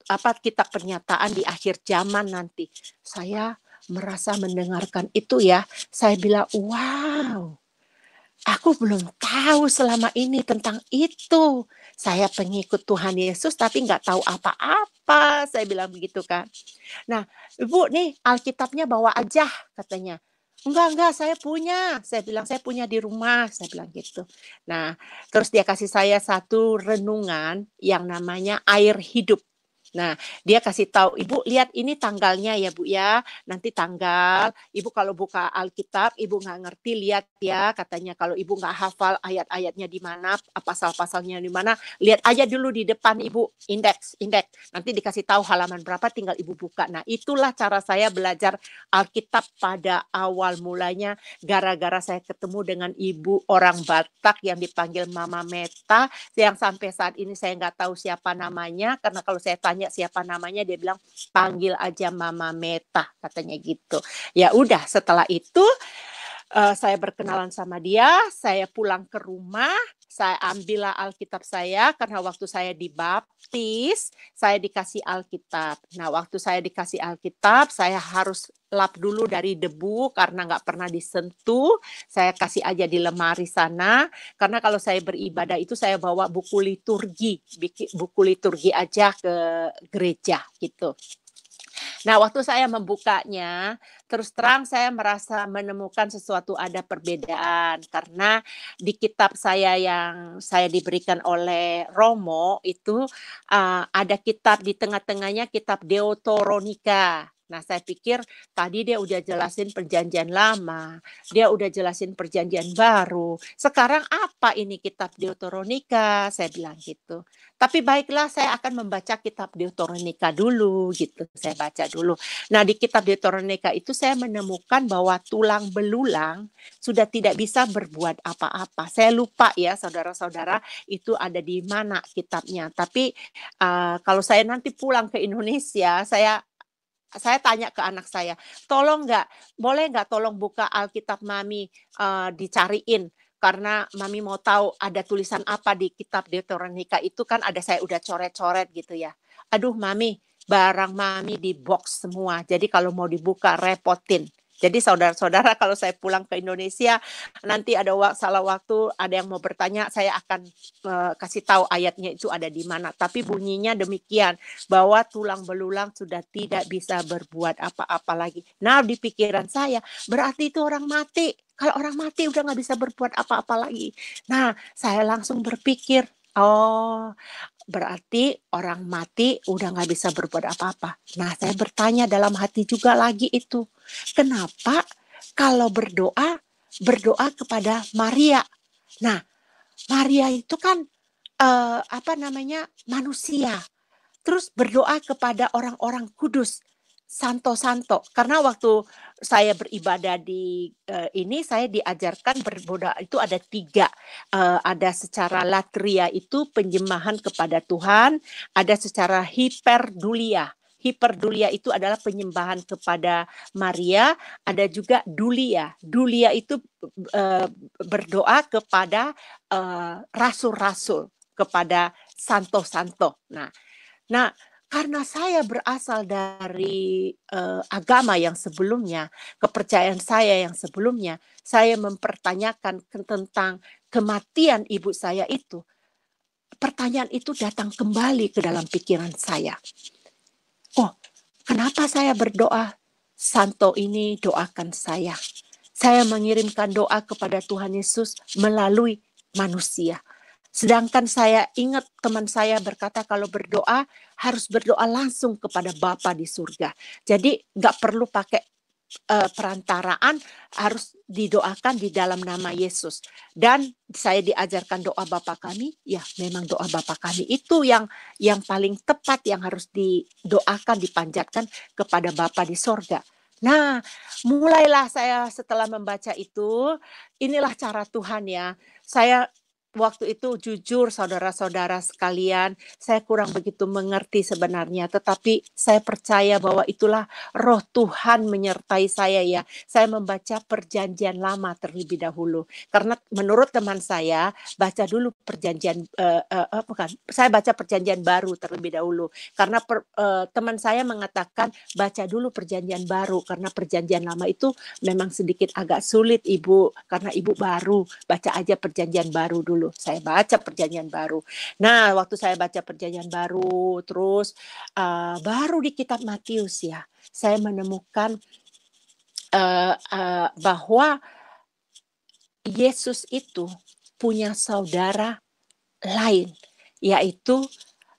apa kitab pernyataan di akhir zaman nanti saya merasa mendengarkan itu ya saya bilang wow aku belum tahu selama ini tentang itu saya pengikut Tuhan Yesus tapi nggak tahu apa-apa saya bilang begitu kan nah ibu nih Alkitabnya bawa aja katanya enggak enggak saya punya saya bilang saya punya di rumah saya bilang gitu nah terus dia kasih saya satu renungan yang namanya air hidup Nah, dia kasih tahu ibu lihat ini tanggalnya ya bu ya. Nanti tanggal ibu kalau buka Alkitab ibu nggak ngerti lihat ya katanya kalau ibu nggak hafal ayat-ayatnya di mana, pasal-pasalnya di mana, lihat aja dulu di depan ibu indeks indeks. Nanti dikasih tahu halaman berapa tinggal ibu buka. Nah itulah cara saya belajar Alkitab pada awal mulanya gara-gara saya ketemu dengan ibu orang Batak yang dipanggil Mama Meta yang sampai saat ini saya nggak tahu siapa namanya karena kalau saya tanya tanya siapa namanya dia bilang panggil aja Mama Meta katanya gitu. Ya udah setelah itu uh, saya berkenalan sama dia, saya pulang ke rumah, saya ambillah Alkitab saya karena waktu saya dibaptis, saya dikasih Alkitab. Nah, waktu saya dikasih Alkitab, saya harus lap dulu dari debu karena nggak pernah disentuh. Saya kasih aja di lemari sana karena kalau saya beribadah itu saya bawa buku liturgi, buku liturgi aja ke gereja gitu. Nah, waktu saya membukanya, terus terang saya merasa menemukan sesuatu ada perbedaan karena di kitab saya yang saya diberikan oleh Romo itu uh, ada kitab di tengah-tengahnya kitab Deuteronika. Nah, saya pikir tadi dia udah jelasin perjanjian lama, dia udah jelasin perjanjian baru. Sekarang apa ini kitab Deuteronika? Saya bilang gitu. Tapi baiklah saya akan membaca kitab Deuteronika dulu gitu. Saya baca dulu. Nah, di kitab Deuteronika itu saya menemukan bahwa tulang belulang sudah tidak bisa berbuat apa-apa. Saya lupa ya saudara-saudara itu ada di mana kitabnya. Tapi uh, kalau saya nanti pulang ke Indonesia, saya saya tanya ke anak saya, tolong nggak, boleh nggak tolong buka Alkitab mami uh, dicariin karena mami mau tahu ada tulisan apa di kitab Deuteronika itu kan ada saya udah coret-coret gitu ya. Aduh mami, barang mami di box semua. Jadi kalau mau dibuka repotin. Jadi saudara-saudara kalau saya pulang ke Indonesia nanti ada salah waktu ada yang mau bertanya saya akan e, kasih tahu ayatnya itu ada di mana. Tapi bunyinya demikian bahwa tulang belulang sudah tidak bisa berbuat apa-apa lagi. Nah di pikiran saya berarti itu orang mati. Kalau orang mati udah nggak bisa berbuat apa-apa lagi. Nah saya langsung berpikir Oh, berarti orang mati udah nggak bisa berbuat apa-apa. Nah, saya bertanya dalam hati juga lagi itu, kenapa kalau berdoa berdoa kepada Maria? Nah, Maria itu kan eh, apa namanya manusia, terus berdoa kepada orang-orang kudus santo-santo karena waktu saya beribadah di uh, ini saya diajarkan berboda itu ada tiga uh, ada secara latria itu penyembahan kepada Tuhan ada secara hiperdulia hiperdulia itu adalah penyembahan kepada Maria ada juga dulia dulia itu uh, berdoa kepada rasul-rasul uh, kepada santo-santo nah nah karena saya berasal dari uh, agama yang sebelumnya, kepercayaan saya yang sebelumnya, saya mempertanyakan tentang kematian ibu saya itu. Pertanyaan itu datang kembali ke dalam pikiran saya. Oh, kenapa saya berdoa? Santo ini doakan saya. Saya mengirimkan doa kepada Tuhan Yesus melalui manusia Sedangkan saya ingat teman saya berkata kalau berdoa harus berdoa langsung kepada Bapa di surga. Jadi nggak perlu pakai eh, perantaraan, harus didoakan di dalam nama Yesus. Dan saya diajarkan doa Bapa kami, ya memang doa Bapa kami itu yang yang paling tepat yang harus didoakan dipanjatkan kepada Bapa di surga. Nah, mulailah saya setelah membaca itu, inilah cara Tuhan ya. Saya waktu itu jujur saudara-saudara sekalian, saya kurang begitu mengerti sebenarnya, tetapi saya percaya bahwa itulah roh Tuhan menyertai saya ya. Saya membaca perjanjian lama terlebih dahulu. Karena menurut teman saya, baca dulu perjanjian uh, uh, bukan, saya baca perjanjian baru terlebih dahulu. Karena per, uh, teman saya mengatakan baca dulu perjanjian baru karena perjanjian lama itu memang sedikit agak sulit Ibu karena Ibu baru, baca aja perjanjian baru dulu dulu. Saya baca perjanjian baru. Nah, waktu saya baca perjanjian baru, terus uh, baru di kitab Matius ya, saya menemukan uh, uh, bahwa Yesus itu punya saudara lain, yaitu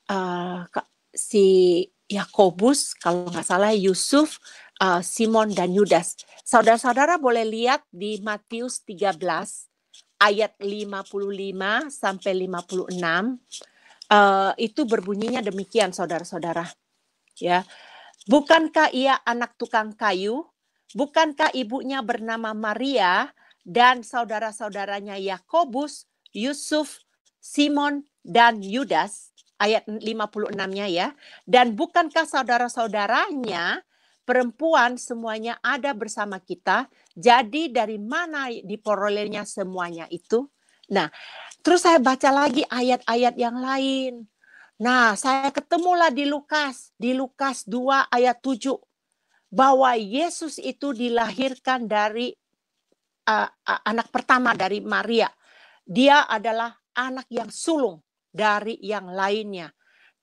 uh, si Yakobus, kalau nggak salah Yusuf, uh, Simon dan Yudas. Saudara-saudara boleh lihat di Matius 13 ayat 55 sampai 56 uh, eh, itu berbunyinya demikian saudara-saudara. Ya. Bukankah ia anak tukang kayu? Bukankah ibunya bernama Maria dan saudara-saudaranya Yakobus, Yusuf, Simon dan Yudas? Ayat 56-nya ya. Dan bukankah saudara-saudaranya perempuan semuanya ada bersama kita. Jadi dari mana diperolehnya semuanya itu? Nah, terus saya baca lagi ayat-ayat yang lain. Nah, saya ketemulah di Lukas, di Lukas 2 ayat 7 bahwa Yesus itu dilahirkan dari uh, uh, anak pertama dari Maria. Dia adalah anak yang sulung dari yang lainnya.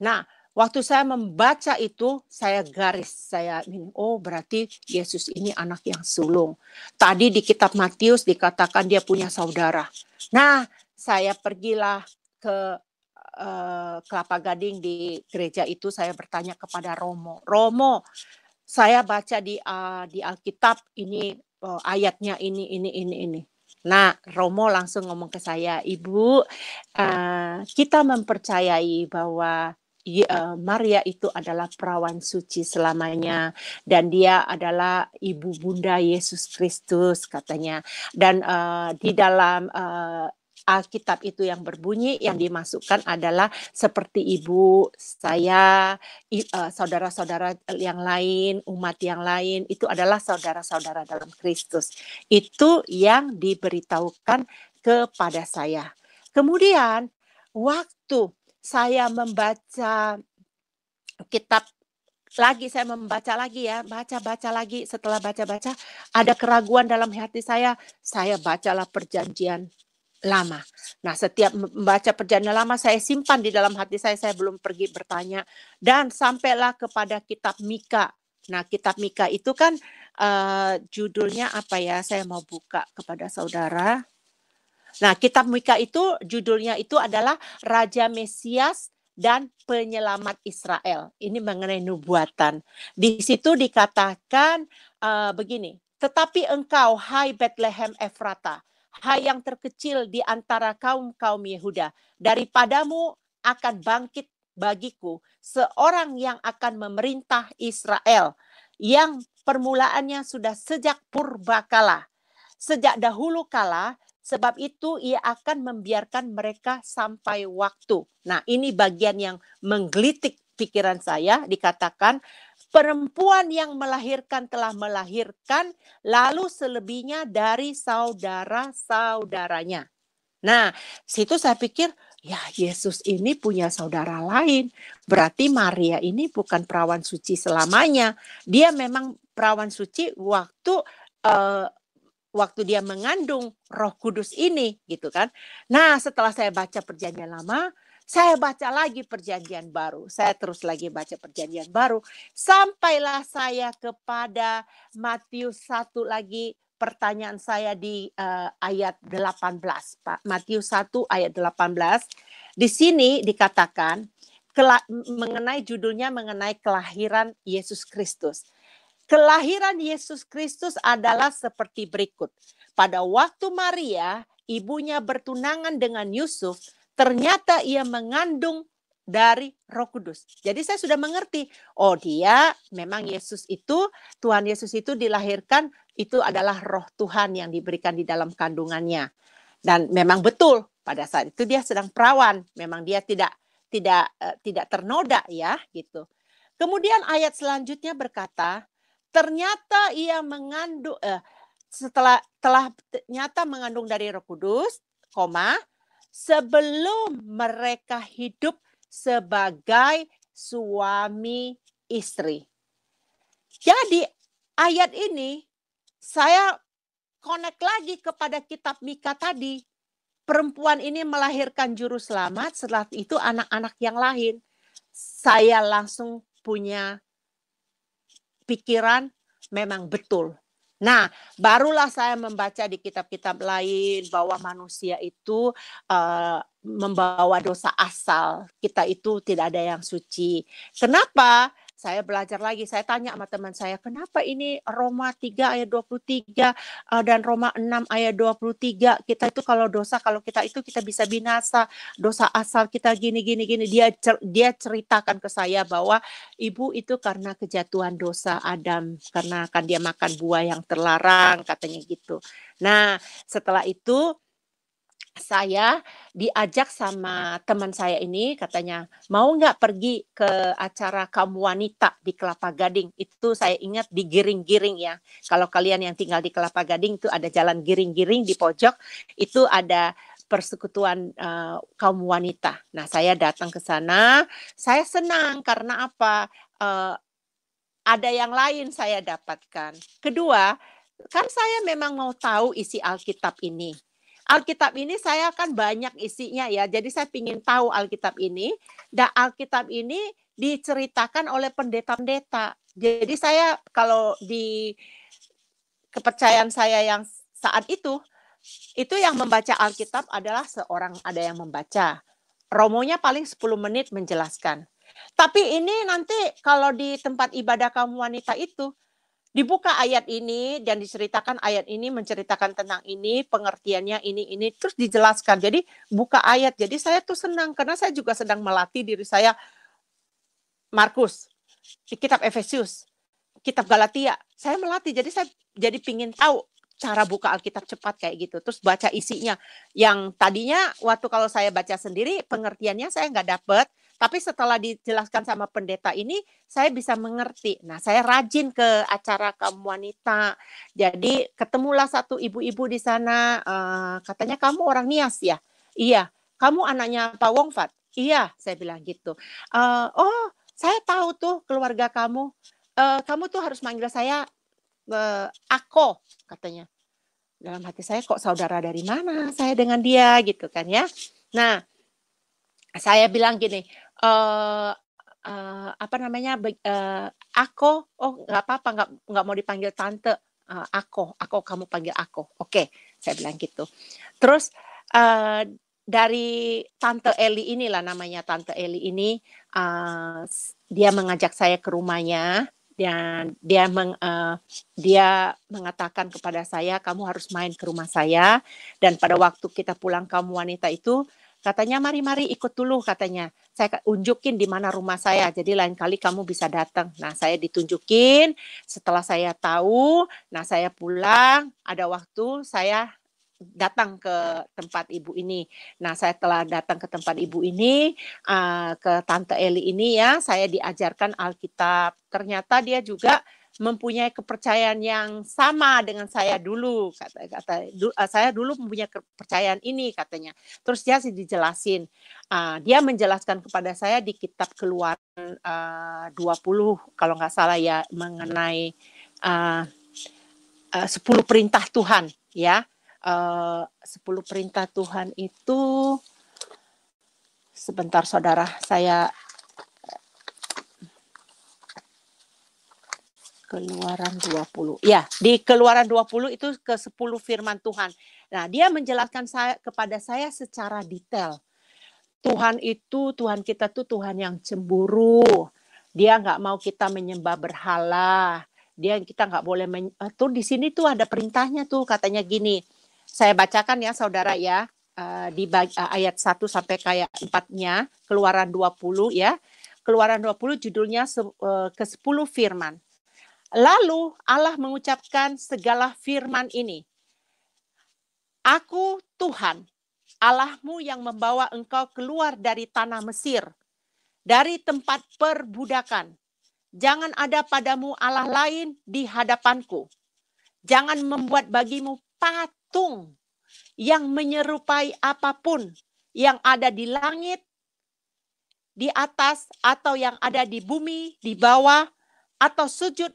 Nah, Waktu saya membaca itu, saya garis, saya minum, oh berarti Yesus ini anak yang sulung. Tadi di kitab Matius dikatakan dia punya saudara. Nah, saya pergilah ke uh, Kelapa Gading di gereja itu, saya bertanya kepada Romo, Romo, saya baca di uh, di Alkitab ini uh, ayatnya ini ini ini ini. Nah, Romo langsung ngomong ke saya, Ibu, uh, kita mempercayai bahwa Eh, Maria itu adalah perawan suci selamanya dan dia adalah ibu bunda Yesus Kristus katanya dan uh, di dalam uh, Alkitab itu yang berbunyi yang dimasukkan adalah seperti ibu saya, saudara-saudara yang lain, umat yang lain itu adalah saudara-saudara dalam Kristus. Itu yang diberitahukan kepada saya. Kemudian waktu saya membaca kitab lagi saya membaca lagi ya, baca-baca lagi. Setelah baca-baca, ada keraguan dalam hati saya. Saya bacalah perjanjian lama. Nah, setiap membaca perjanjian lama saya simpan di dalam hati saya, saya belum pergi bertanya dan sampailah kepada kitab Mika. Nah, kitab Mika itu kan uh, judulnya apa ya? Saya mau buka kepada saudara. Nah, kitab Mika itu judulnya itu adalah Raja Mesias dan penyelamat Israel. Ini mengenai nubuatan. Di situ dikatakan uh, begini, tetapi engkau hai Bethlehem Efrata, hai yang terkecil di antara kaum-kaum Yehuda, daripadamu akan bangkit bagiku seorang yang akan memerintah Israel yang permulaannya sudah sejak purbakala. Sejak dahulu kala Sebab itu ia akan membiarkan mereka sampai waktu. Nah, ini bagian yang menggelitik pikiran saya dikatakan perempuan yang melahirkan telah melahirkan lalu selebihnya dari saudara-saudaranya. Nah, situ saya pikir ya Yesus ini punya saudara lain. Berarti Maria ini bukan perawan suci selamanya. Dia memang perawan suci waktu uh, waktu dia mengandung Roh Kudus ini gitu kan. Nah, setelah saya baca perjanjian lama, saya baca lagi perjanjian baru. Saya terus lagi baca perjanjian baru sampailah saya kepada Matius satu lagi pertanyaan saya di uh, ayat 18 Pak Matius 1 ayat 18 di sini dikatakan mengenai judulnya mengenai kelahiran Yesus Kristus. Kelahiran Yesus Kristus adalah seperti berikut. Pada waktu Maria, ibunya bertunangan dengan Yusuf, ternyata ia mengandung dari Roh Kudus. Jadi saya sudah mengerti, oh dia memang Yesus itu, Tuhan Yesus itu dilahirkan itu adalah roh Tuhan yang diberikan di dalam kandungannya. Dan memang betul pada saat itu dia sedang perawan, memang dia tidak tidak eh, tidak ternoda ya gitu. Kemudian ayat selanjutnya berkata, ternyata ia mengandung eh, setelah telah nyata mengandung dari Roh Kudus, koma sebelum mereka hidup sebagai suami istri. Jadi ayat ini saya connect lagi kepada kitab Mika tadi. Perempuan ini melahirkan juru selamat, setelah itu anak-anak yang lain. Saya langsung punya pikiran memang betul. Nah, barulah saya membaca di kitab-kitab lain bahwa manusia itu uh, membawa dosa asal. Kita itu tidak ada yang suci. Kenapa? saya belajar lagi. Saya tanya sama teman saya, kenapa ini Roma 3 ayat 23 uh, eh, dan Roma 6 ayat 23 kita itu kalau dosa kalau kita itu kita bisa binasa, dosa asal kita gini gini gini. Dia dia ceritakan ke saya bahwa ibu itu karena kejatuhan dosa Adam karena akan dia makan buah yang terlarang katanya gitu. Nah, setelah itu saya diajak sama teman saya ini katanya mau nggak pergi ke acara kaum wanita di Kelapa Gading itu saya ingat di Giring-Giring ya kalau kalian yang tinggal di Kelapa Gading itu ada jalan Giring-Giring di pojok itu ada persekutuan uh, kaum wanita nah saya datang ke sana saya senang karena apa uh, ada yang lain saya dapatkan kedua kan saya memang mau tahu isi Alkitab ini Alkitab ini saya kan banyak isinya ya. Jadi saya ingin tahu Alkitab ini. Dan Alkitab ini diceritakan oleh pendeta-pendeta. Jadi saya kalau di kepercayaan saya yang saat itu itu yang membaca Alkitab adalah seorang ada yang membaca. Romonya paling 10 menit menjelaskan. Tapi ini nanti kalau di tempat ibadah kaum wanita itu dibuka ayat ini dan diceritakan ayat ini menceritakan tentang ini pengertiannya ini ini terus dijelaskan jadi buka ayat jadi saya tuh senang karena saya juga sedang melatih diri saya Markus di kitab Efesius kitab Galatia saya melatih jadi saya jadi pingin tahu cara buka Alkitab cepat kayak gitu terus baca isinya yang tadinya waktu kalau saya baca sendiri pengertiannya saya nggak dapet tapi setelah dijelaskan sama pendeta ini, saya bisa mengerti. Nah, saya rajin ke acara kaum wanita. Jadi ketemulah satu ibu-ibu di sana. Uh, katanya kamu orang Nias ya? Iya. Kamu anaknya Pak Wong Fat? Iya, saya bilang gitu. Uh, oh, saya tahu tuh keluarga kamu. Uh, kamu tuh harus manggil saya uh, Ako, katanya. Dalam hati saya kok saudara dari mana saya dengan dia gitu kan ya. Nah, saya bilang gini, uh, uh, apa namanya uh, eh, aku oh nggak apa-apa nggak nggak mau dipanggil tante uh, aku aku kamu panggil aku oke okay, saya bilang gitu terus uh, dari tante Eli inilah namanya tante Eli ini uh, dia mengajak saya ke rumahnya dan dia meng, uh, dia mengatakan kepada saya kamu harus main ke rumah saya dan pada waktu kita pulang kamu wanita itu Katanya mari-mari ikut dulu katanya. Saya unjukin di mana rumah saya. Jadi lain kali kamu bisa datang. Nah, saya ditunjukin. Setelah saya tahu, nah saya pulang, ada waktu saya datang ke tempat ibu ini. Nah, saya telah datang ke tempat ibu ini, uh, ke tante Eli ini ya, saya diajarkan Alkitab. Ternyata dia juga mempunyai kepercayaan yang sama dengan saya dulu kata kata du, uh, saya dulu mempunyai kepercayaan ini katanya terus dia sih dijelasin uh, dia menjelaskan kepada saya di kitab keluaran ah, uh, 20 kalau nggak salah ya mengenai ah, sepuluh perintah Tuhan ya eh, sepuluh perintah Tuhan itu sebentar saudara saya Keluaran 20. Ya, di Keluaran 20 itu ke-10 firman Tuhan. Nah, dia menjelaskan saya kepada saya secara detail. Tuhan itu, Tuhan kita tuh Tuhan yang cemburu. Dia nggak mau kita menyembah berhala. Dia kita nggak boleh men, eh, tuh di sini tuh ada perintahnya tuh katanya gini. Saya bacakan ya saudara ya eh, di eh, ayat 1 sampai kayak empatnya nya Keluaran 20 ya. Keluaran 20 judulnya ke-10 firman. Lalu Allah mengucapkan segala firman ini. Aku Tuhan, Allahmu yang membawa engkau keluar dari tanah Mesir, dari tempat perbudakan. Jangan ada padamu Allah lain di hadapanku. Jangan membuat bagimu patung yang menyerupai apapun yang ada di langit, di atas, atau yang ada di bumi, di bawah, atau sujud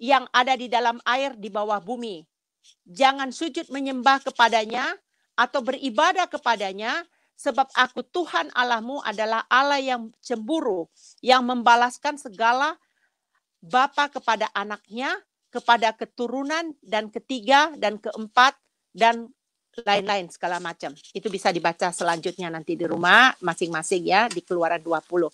yang ada di dalam air di bawah bumi. Jangan sujud menyembah kepadanya atau beribadah kepadanya, sebab aku Tuhan Allahmu adalah Allah yang cemburu, yang membalaskan segala bapa kepada anaknya, kepada keturunan, dan ketiga, dan keempat, dan lain-lain segala macam. Itu bisa dibaca selanjutnya nanti di rumah masing-masing ya di keluaran 20.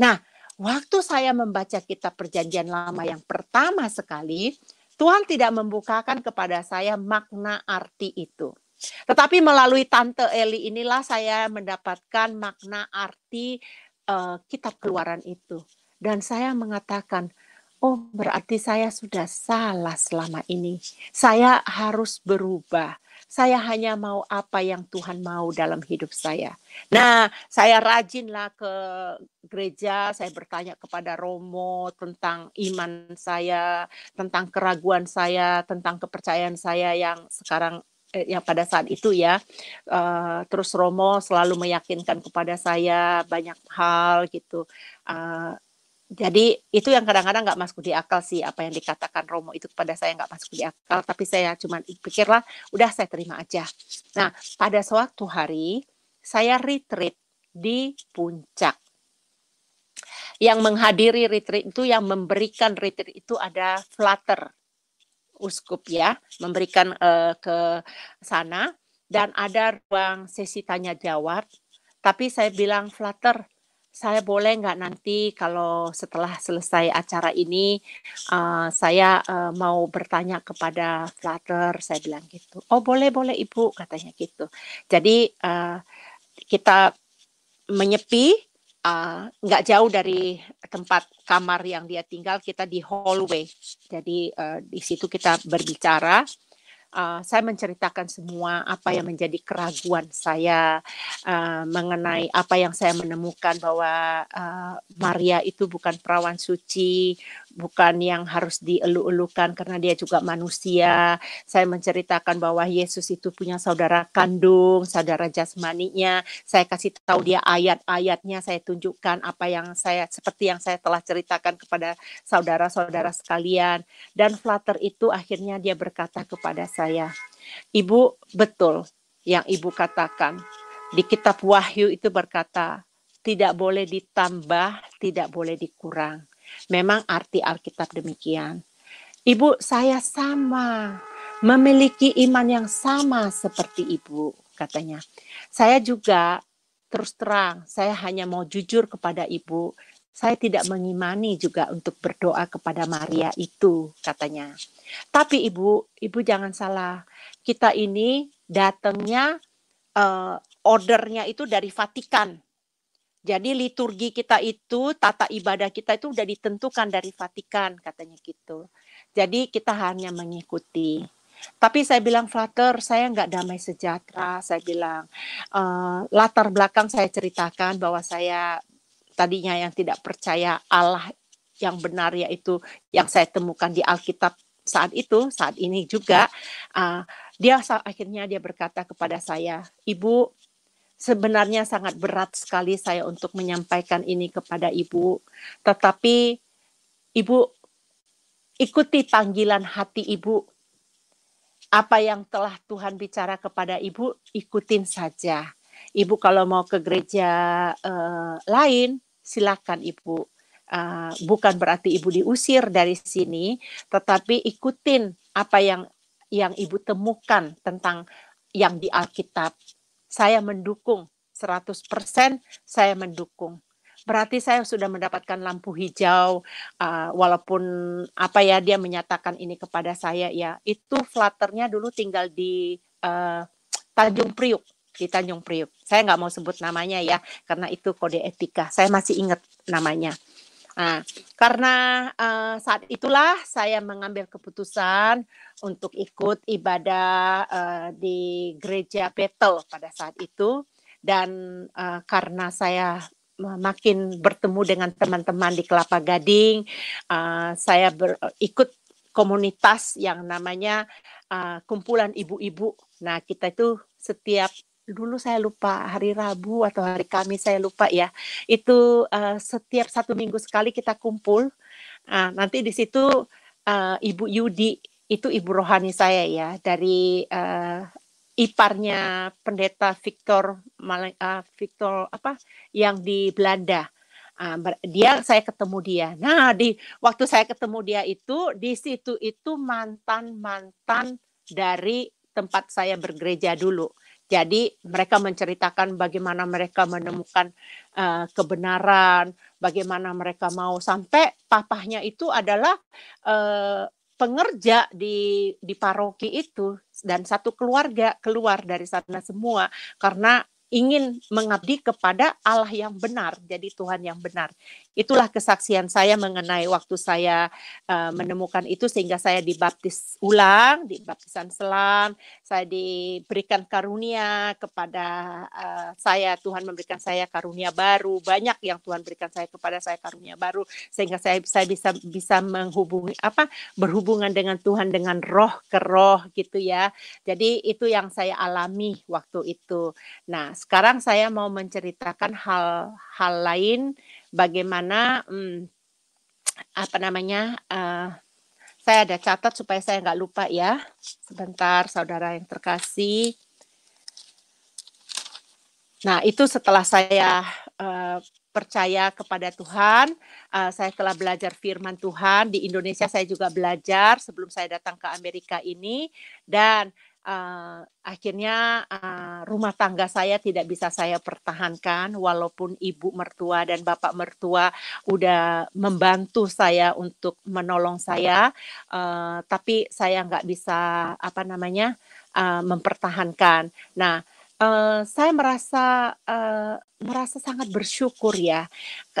Nah, waktu saya membaca kitab perjanjian lama yang pertama sekali, Tuhan tidak membukakan kepada saya makna arti itu. Tetapi melalui Tante Eli inilah saya mendapatkan makna arti uh, kitab keluaran itu. Dan saya mengatakan, oh berarti saya sudah salah selama ini. Saya harus berubah saya hanya mau apa yang Tuhan mau dalam hidup saya. Nah, saya rajinlah ke gereja, saya bertanya kepada Romo tentang iman saya, tentang keraguan saya, tentang kepercayaan saya yang sekarang eh, yang pada saat itu ya. Uh, terus Romo selalu meyakinkan kepada saya banyak hal gitu. Uh, jadi itu yang kadang-kadang nggak masuk di akal sih apa yang dikatakan Romo itu kepada saya nggak masuk di akal tapi saya cuma pikirlah udah saya terima aja nah pada suatu hari saya retreat di puncak yang menghadiri retreat itu yang memberikan retreat itu ada flutter uskup ya memberikan uh, ke sana dan ada ruang sesi tanya jawab tapi saya bilang flutter saya boleh nggak nanti kalau setelah selesai acara ini uh, saya uh, mau bertanya kepada Flutter saya bilang gitu oh boleh boleh ibu katanya gitu jadi uh, kita menyepi nggak uh, jauh dari tempat kamar yang dia tinggal kita di hallway jadi uh, di situ kita berbicara Eh, saya menceritakan semua apa yang menjadi keraguan saya uh, mengenai apa yang saya menemukan bahwa uh, Maria itu bukan perawan suci, bukan yang harus dielu-elukan karena dia juga manusia. Saya menceritakan bahwa Yesus itu punya saudara kandung, saudara jasmaninya. Saya kasih tahu dia ayat-ayatnya, saya tunjukkan apa yang saya seperti yang saya telah ceritakan kepada saudara-saudara sekalian. Dan Flutter itu akhirnya dia berkata kepada saya, "Ibu, betul yang Ibu katakan. Di kitab Wahyu itu berkata, tidak boleh ditambah, tidak boleh dikurang Memang arti Alkitab demikian. Ibu saya sama, memiliki iman yang sama seperti ibu, katanya. Saya juga terus terang, saya hanya mau jujur kepada ibu. Saya tidak mengimani juga untuk berdoa kepada Maria itu, katanya. Tapi ibu, ibu jangan salah. Kita ini datangnya uh, ordernya itu dari Vatikan jadi liturgi kita itu, tata ibadah kita itu sudah ditentukan dari Vatikan katanya gitu. Jadi kita hanya mengikuti. Tapi saya bilang Frater, saya nggak damai sejahtera. Saya bilang uh, latar belakang saya ceritakan bahwa saya tadinya yang tidak percaya Allah yang benar yaitu yang saya temukan di Alkitab saat itu, saat ini juga. Uh, dia akhirnya dia berkata kepada saya, Ibu sebenarnya sangat berat sekali saya untuk menyampaikan ini kepada Ibu, tetapi Ibu ikuti panggilan hati Ibu. Apa yang telah Tuhan bicara kepada Ibu, ikutin saja. Ibu kalau mau ke gereja eh, lain, silakan Ibu. Uh, bukan berarti ibu diusir dari sini, tetapi ikutin apa yang yang ibu temukan tentang yang di Alkitab saya mendukung 100%, saya mendukung. Berarti saya sudah mendapatkan lampu hijau uh, walaupun apa ya dia menyatakan ini kepada saya ya. Itu flatternya dulu tinggal di uh, Tanjung Priuk di Tanjung Priuk. Saya nggak mau sebut namanya ya, karena itu kode etika. Saya masih ingat namanya. Nah, karena uh, saat itulah saya mengambil keputusan untuk ikut ibadah uh, di gereja Petel pada saat itu dan uh, karena saya makin bertemu dengan teman-teman di Kelapa Gading, uh, saya ber, ikut komunitas yang namanya uh, kumpulan ibu-ibu. Nah, kita itu setiap dulu saya lupa hari Rabu atau hari Kamis saya lupa ya. Itu uh, setiap satu minggu sekali kita kumpul. nah, nanti di situ uh, Ibu Yudi itu ibu rohani saya ya dari uh, iparnya pendeta Victor uh, Victor apa yang di Belanda. Uh, dia saya ketemu dia. Nah, di waktu saya ketemu dia itu di situ itu mantan-mantan dari tempat saya bergereja dulu. Jadi mereka menceritakan bagaimana mereka menemukan uh, kebenaran, bagaimana mereka mau sampai papahnya itu adalah uh, pengerja di di paroki itu dan satu keluarga keluar dari sana semua karena ingin mengabdi kepada Allah yang benar, jadi Tuhan yang benar. Itulah kesaksian saya mengenai waktu saya uh, menemukan itu sehingga saya dibaptis ulang, dibaptisan selam, saya diberikan karunia kepada uh, saya Tuhan memberikan saya karunia baru, banyak yang Tuhan berikan saya kepada saya karunia baru sehingga saya saya bisa bisa menghubungi apa berhubungan dengan Tuhan dengan roh ke roh gitu ya. Jadi itu yang saya alami waktu itu. Nah, sekarang saya mau menceritakan hal-hal lain bagaimana hmm, apa namanya uh, saya ada catat supaya saya nggak lupa ya sebentar saudara yang terkasih nah itu setelah saya uh, percaya kepada Tuhan. Uh, saya telah belajar firman Tuhan di Indonesia. Saya juga belajar sebelum saya datang ke Amerika ini, dan uh, akhirnya uh, rumah tangga saya tidak bisa saya pertahankan walaupun ibu mertua dan bapak mertua udah membantu saya untuk menolong saya uh, tapi saya nggak bisa apa namanya uh, mempertahankan nah Uh, saya merasa uh, merasa sangat bersyukur ya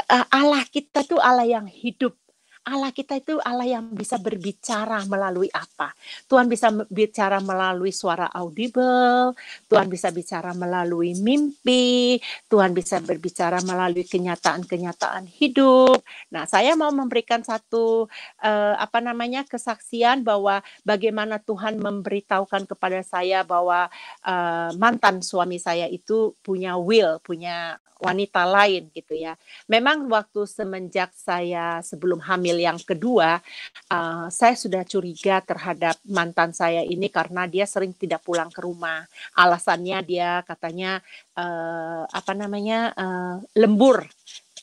uh, Allah kita tuh Allah yang hidup Allah kita itu Allah yang bisa berbicara melalui apa? Tuhan bisa bicara melalui suara audible, Tuhan bisa bicara melalui mimpi, Tuhan bisa berbicara melalui kenyataan-kenyataan hidup. Nah, saya mau memberikan satu eh, apa namanya kesaksian bahwa bagaimana Tuhan memberitahukan kepada saya bahwa eh, mantan suami saya itu punya will, punya wanita lain gitu ya. Memang waktu semenjak saya sebelum hamil hamil yang kedua, uh, saya sudah curiga terhadap mantan saya ini karena dia sering tidak pulang ke rumah. Alasannya dia katanya uh, apa namanya uh, lembur,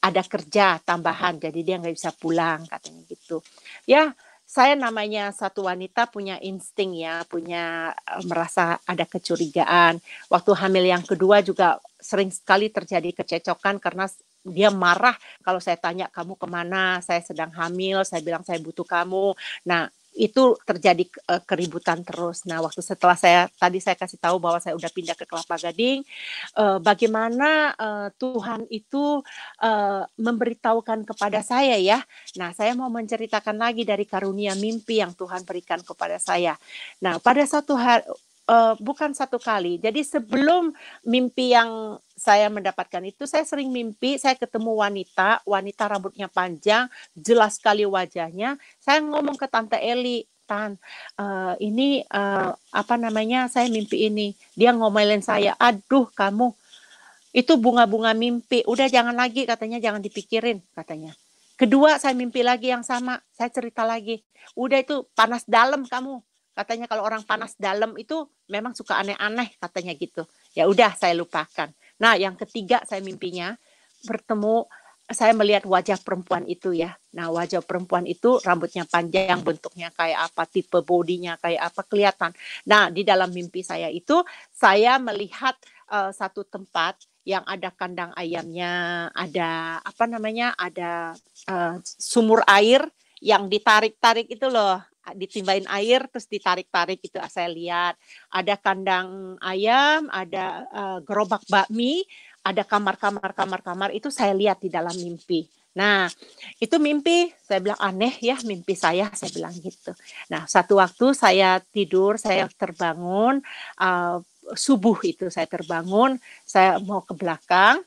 ada kerja tambahan, jadi dia nggak bisa pulang katanya gitu. Ya saya namanya satu wanita punya insting ya, punya merasa ada kecurigaan. Waktu hamil yang kedua juga sering sekali terjadi kececokan karena dia marah kalau saya tanya kamu kemana, saya sedang hamil, saya bilang saya butuh kamu. Nah itu terjadi eh, keributan terus. Nah, waktu setelah saya tadi saya kasih tahu bahwa saya udah pindah ke Kelapa Gading, uh, bagaimana uh, Tuhan itu uh, memberitahukan kepada saya ya. Nah, saya mau menceritakan lagi dari karunia mimpi yang Tuhan berikan kepada saya. Nah, pada satu hari uh, bukan satu kali. Jadi sebelum mimpi yang saya mendapatkan itu, saya sering mimpi saya ketemu wanita, wanita rambutnya panjang, jelas sekali wajahnya. Saya ngomong ke tante Eli, Tan, uh, ini uh, apa namanya? Saya mimpi ini. Dia ngomelin saya, aduh kamu itu bunga-bunga mimpi. Udah jangan lagi katanya, jangan dipikirin katanya. Kedua, saya mimpi lagi yang sama. Saya cerita lagi. Udah itu panas dalam kamu katanya kalau orang iya. panas dalam itu memang suka aneh-aneh katanya gitu ya udah saya lupakan nah yang ketiga saya mimpinya bertemu saya melihat wajah perempuan itu ya. Nah, wajah perempuan itu rambutnya panjang, bentuknya kayak apa, tipe bodinya kayak apa kelihatan. Nah, di dalam mimpi saya itu saya melihat uh, satu tempat yang ada kandang ayamnya, ada apa namanya? ada uh, sumur air yang ditarik-tarik itu loh ditimbain air terus ditarik-tarik itu ah, saya lihat ada kandang ayam ada uh, gerobak bakmi ada kamar-kamar kamar-kamar itu saya lihat di dalam mimpi Nah, itu mimpi. Saya bilang aneh ya mimpi saya. Saya bilang gitu. Nah, satu waktu saya tidur, saya terbangun uh, subuh itu saya terbangun. Saya mau ke belakang.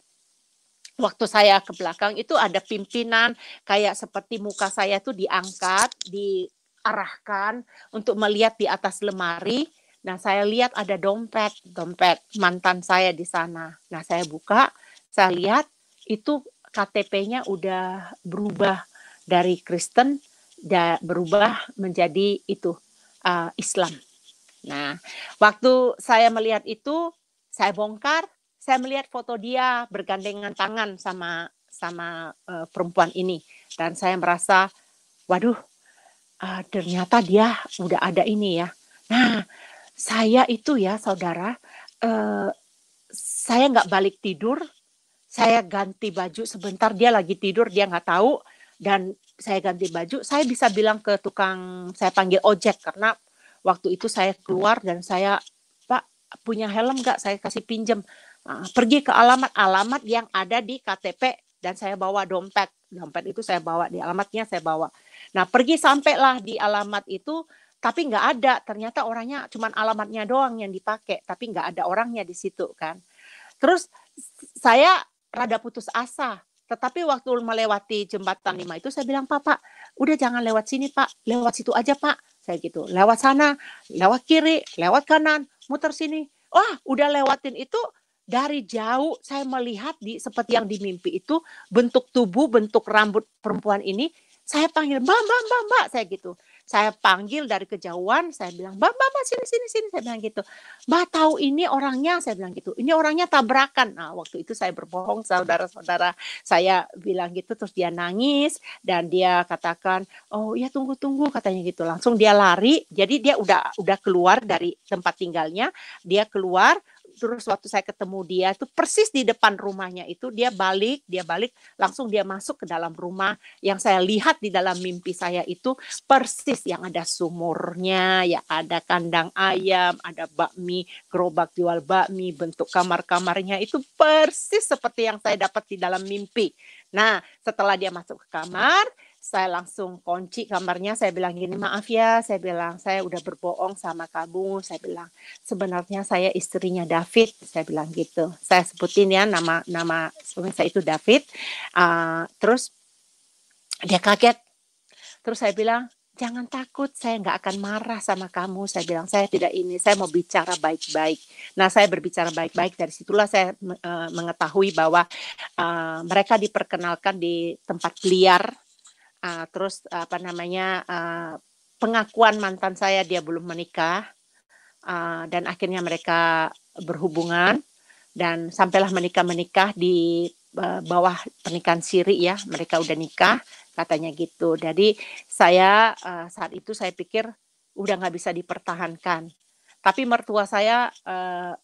Waktu saya ke belakang itu ada pimpinan kayak seperti muka saya tuh diangkat, di arahkan untuk melihat di atas lemari. Nah, saya lihat ada dompet, dompet mantan saya di sana. Nah, saya buka, saya lihat itu KTP-nya udah berubah dari Kristen dan berubah menjadi itu uh, Islam. Nah, waktu saya melihat itu, saya bongkar, saya melihat foto dia bergandengan tangan sama sama uh, perempuan ini dan saya merasa waduh uh, ternyata dia udah ada ini ya. Nah, saya itu ya saudara, uh, saya nggak balik tidur, saya ganti baju sebentar dia lagi tidur dia nggak tahu dan saya ganti baju, saya bisa bilang ke tukang saya panggil ojek karena waktu itu saya keluar dan saya Pak punya helm nggak saya kasih pinjem uh, pergi ke alamat alamat yang ada di KTP dan saya bawa dompet dompet itu saya bawa di alamatnya saya bawa Nah pergi sampailah di alamat itu tapi nggak ada ternyata orangnya cuma alamatnya doang yang dipakai tapi nggak ada orangnya di situ kan. Terus saya rada putus asa tetapi waktu melewati jembatan lima itu saya bilang pak pak udah jangan lewat sini pak lewat situ aja pak saya gitu lewat sana lewat kiri lewat kanan muter sini wah udah lewatin itu dari jauh saya melihat di seperti yang di mimpi itu bentuk tubuh bentuk rambut perempuan ini saya panggil, mbak, mbak, mbak, mbak, saya gitu. Saya panggil dari kejauhan, saya bilang, mbak, mbak, mbak, sini, sini, sini, saya bilang gitu. Mbak tahu ini orangnya, saya bilang gitu. Ini orangnya tabrakan. Nah, waktu itu saya berbohong, saudara-saudara saya bilang gitu, terus dia nangis, dan dia katakan, oh ya tunggu, tunggu, katanya gitu. Langsung dia lari, jadi dia udah udah keluar dari tempat tinggalnya, dia keluar, terus waktu saya ketemu dia itu persis di depan rumahnya itu dia balik dia balik langsung dia masuk ke dalam rumah yang saya lihat di dalam mimpi saya itu persis yang ada sumurnya ya ada kandang ayam ada bakmi gerobak jual bakmi bentuk kamar-kamarnya itu persis seperti yang saya dapat di dalam mimpi nah setelah dia masuk ke kamar saya langsung kunci kamarnya saya bilang gini maaf ya saya bilang saya udah berbohong sama kamu saya bilang sebenarnya saya istrinya David saya bilang gitu saya sebutin ya nama nama suami saya itu David uh, terus dia kaget terus saya bilang jangan takut saya nggak akan marah sama kamu saya bilang saya tidak ini saya mau bicara baik-baik nah saya berbicara baik-baik dari situlah saya uh, mengetahui bahwa uh, mereka diperkenalkan di tempat liar uh, terus apa namanya uh, pengakuan mantan saya dia belum menikah uh, dan akhirnya mereka berhubungan dan sampailah menikah menikah di uh, bawah pernikahan siri ya mereka udah nikah katanya gitu jadi saya uh, saat itu saya pikir udah nggak bisa dipertahankan tapi mertua saya e,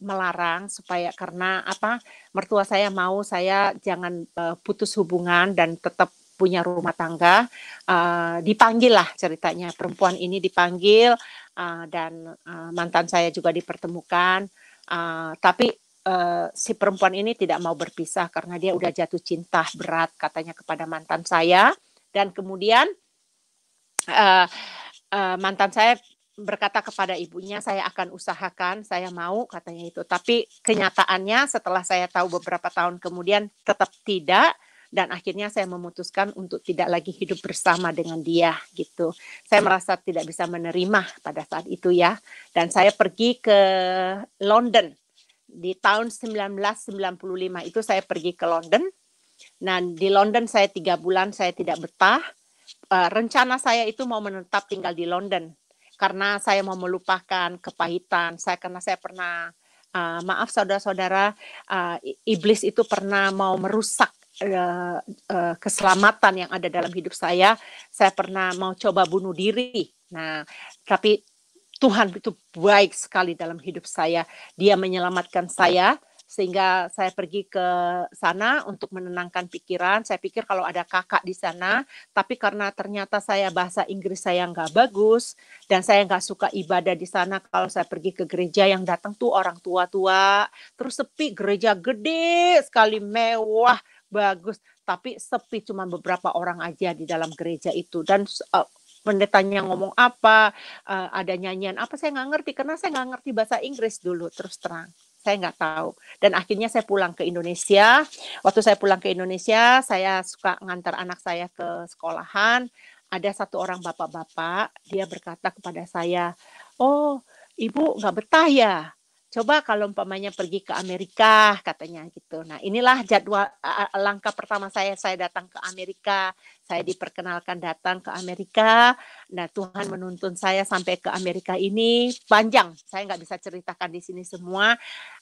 melarang supaya karena apa mertua saya mau saya jangan e, putus hubungan dan tetap punya rumah tangga uh, dipanggil lah ceritanya perempuan ini dipanggil uh, dan uh, mantan saya juga dipertemukan uh, tapi uh, si perempuan ini tidak mau berpisah karena dia udah jatuh cinta berat katanya kepada mantan saya dan kemudian uh, uh, mantan saya berkata kepada ibunya saya akan usahakan saya mau katanya itu tapi kenyataannya setelah saya tahu beberapa tahun kemudian tetap tidak dan akhirnya saya memutuskan untuk tidak lagi hidup bersama dengan dia gitu. Saya merasa tidak bisa menerima pada saat itu ya dan saya pergi ke London di tahun 1995 itu saya pergi ke London. Nah di London saya tiga bulan saya tidak betah. Uh, rencana saya itu mau menetap tinggal di London karena saya mau melupakan kepahitan saya karena saya pernah uh, maaf saudara-saudara uh, iblis itu pernah mau merusak Eh, eh, keselamatan yang ada dalam hidup saya saya pernah mau coba bunuh diri nah tapi Tuhan itu baik sekali dalam hidup saya. Dia menyelamatkan saya sehingga saya pergi ke sana untuk menenangkan pikiran. Saya pikir kalau ada kakak di sana, tapi karena ternyata saya bahasa Inggris saya nggak bagus dan saya nggak suka ibadah di sana. Kalau saya pergi ke gereja yang datang tuh orang tua-tua, terus sepi gereja gede sekali mewah bagus, tapi sepi cuma beberapa orang aja di dalam gereja itu dan uh, pendetanya ngomong apa, uh, ada nyanyian apa saya nggak ngerti karena saya nggak ngerti bahasa Inggris dulu terus terang saya nggak tahu. Dan akhirnya saya pulang ke Indonesia. Waktu saya pulang ke Indonesia, saya suka ngantar anak saya ke sekolahan. Ada satu orang bapak-bapak, dia berkata kepada saya, oh ibu nggak betah ya? coba kalau umpamanya pergi ke Amerika katanya gitu. Nah, inilah jadwal langkah pertama saya saya datang ke Amerika. Saya diperkenalkan datang ke Amerika. Nah, Tuhan menuntun saya sampai ke Amerika ini panjang. Saya nggak bisa ceritakan di sini semua.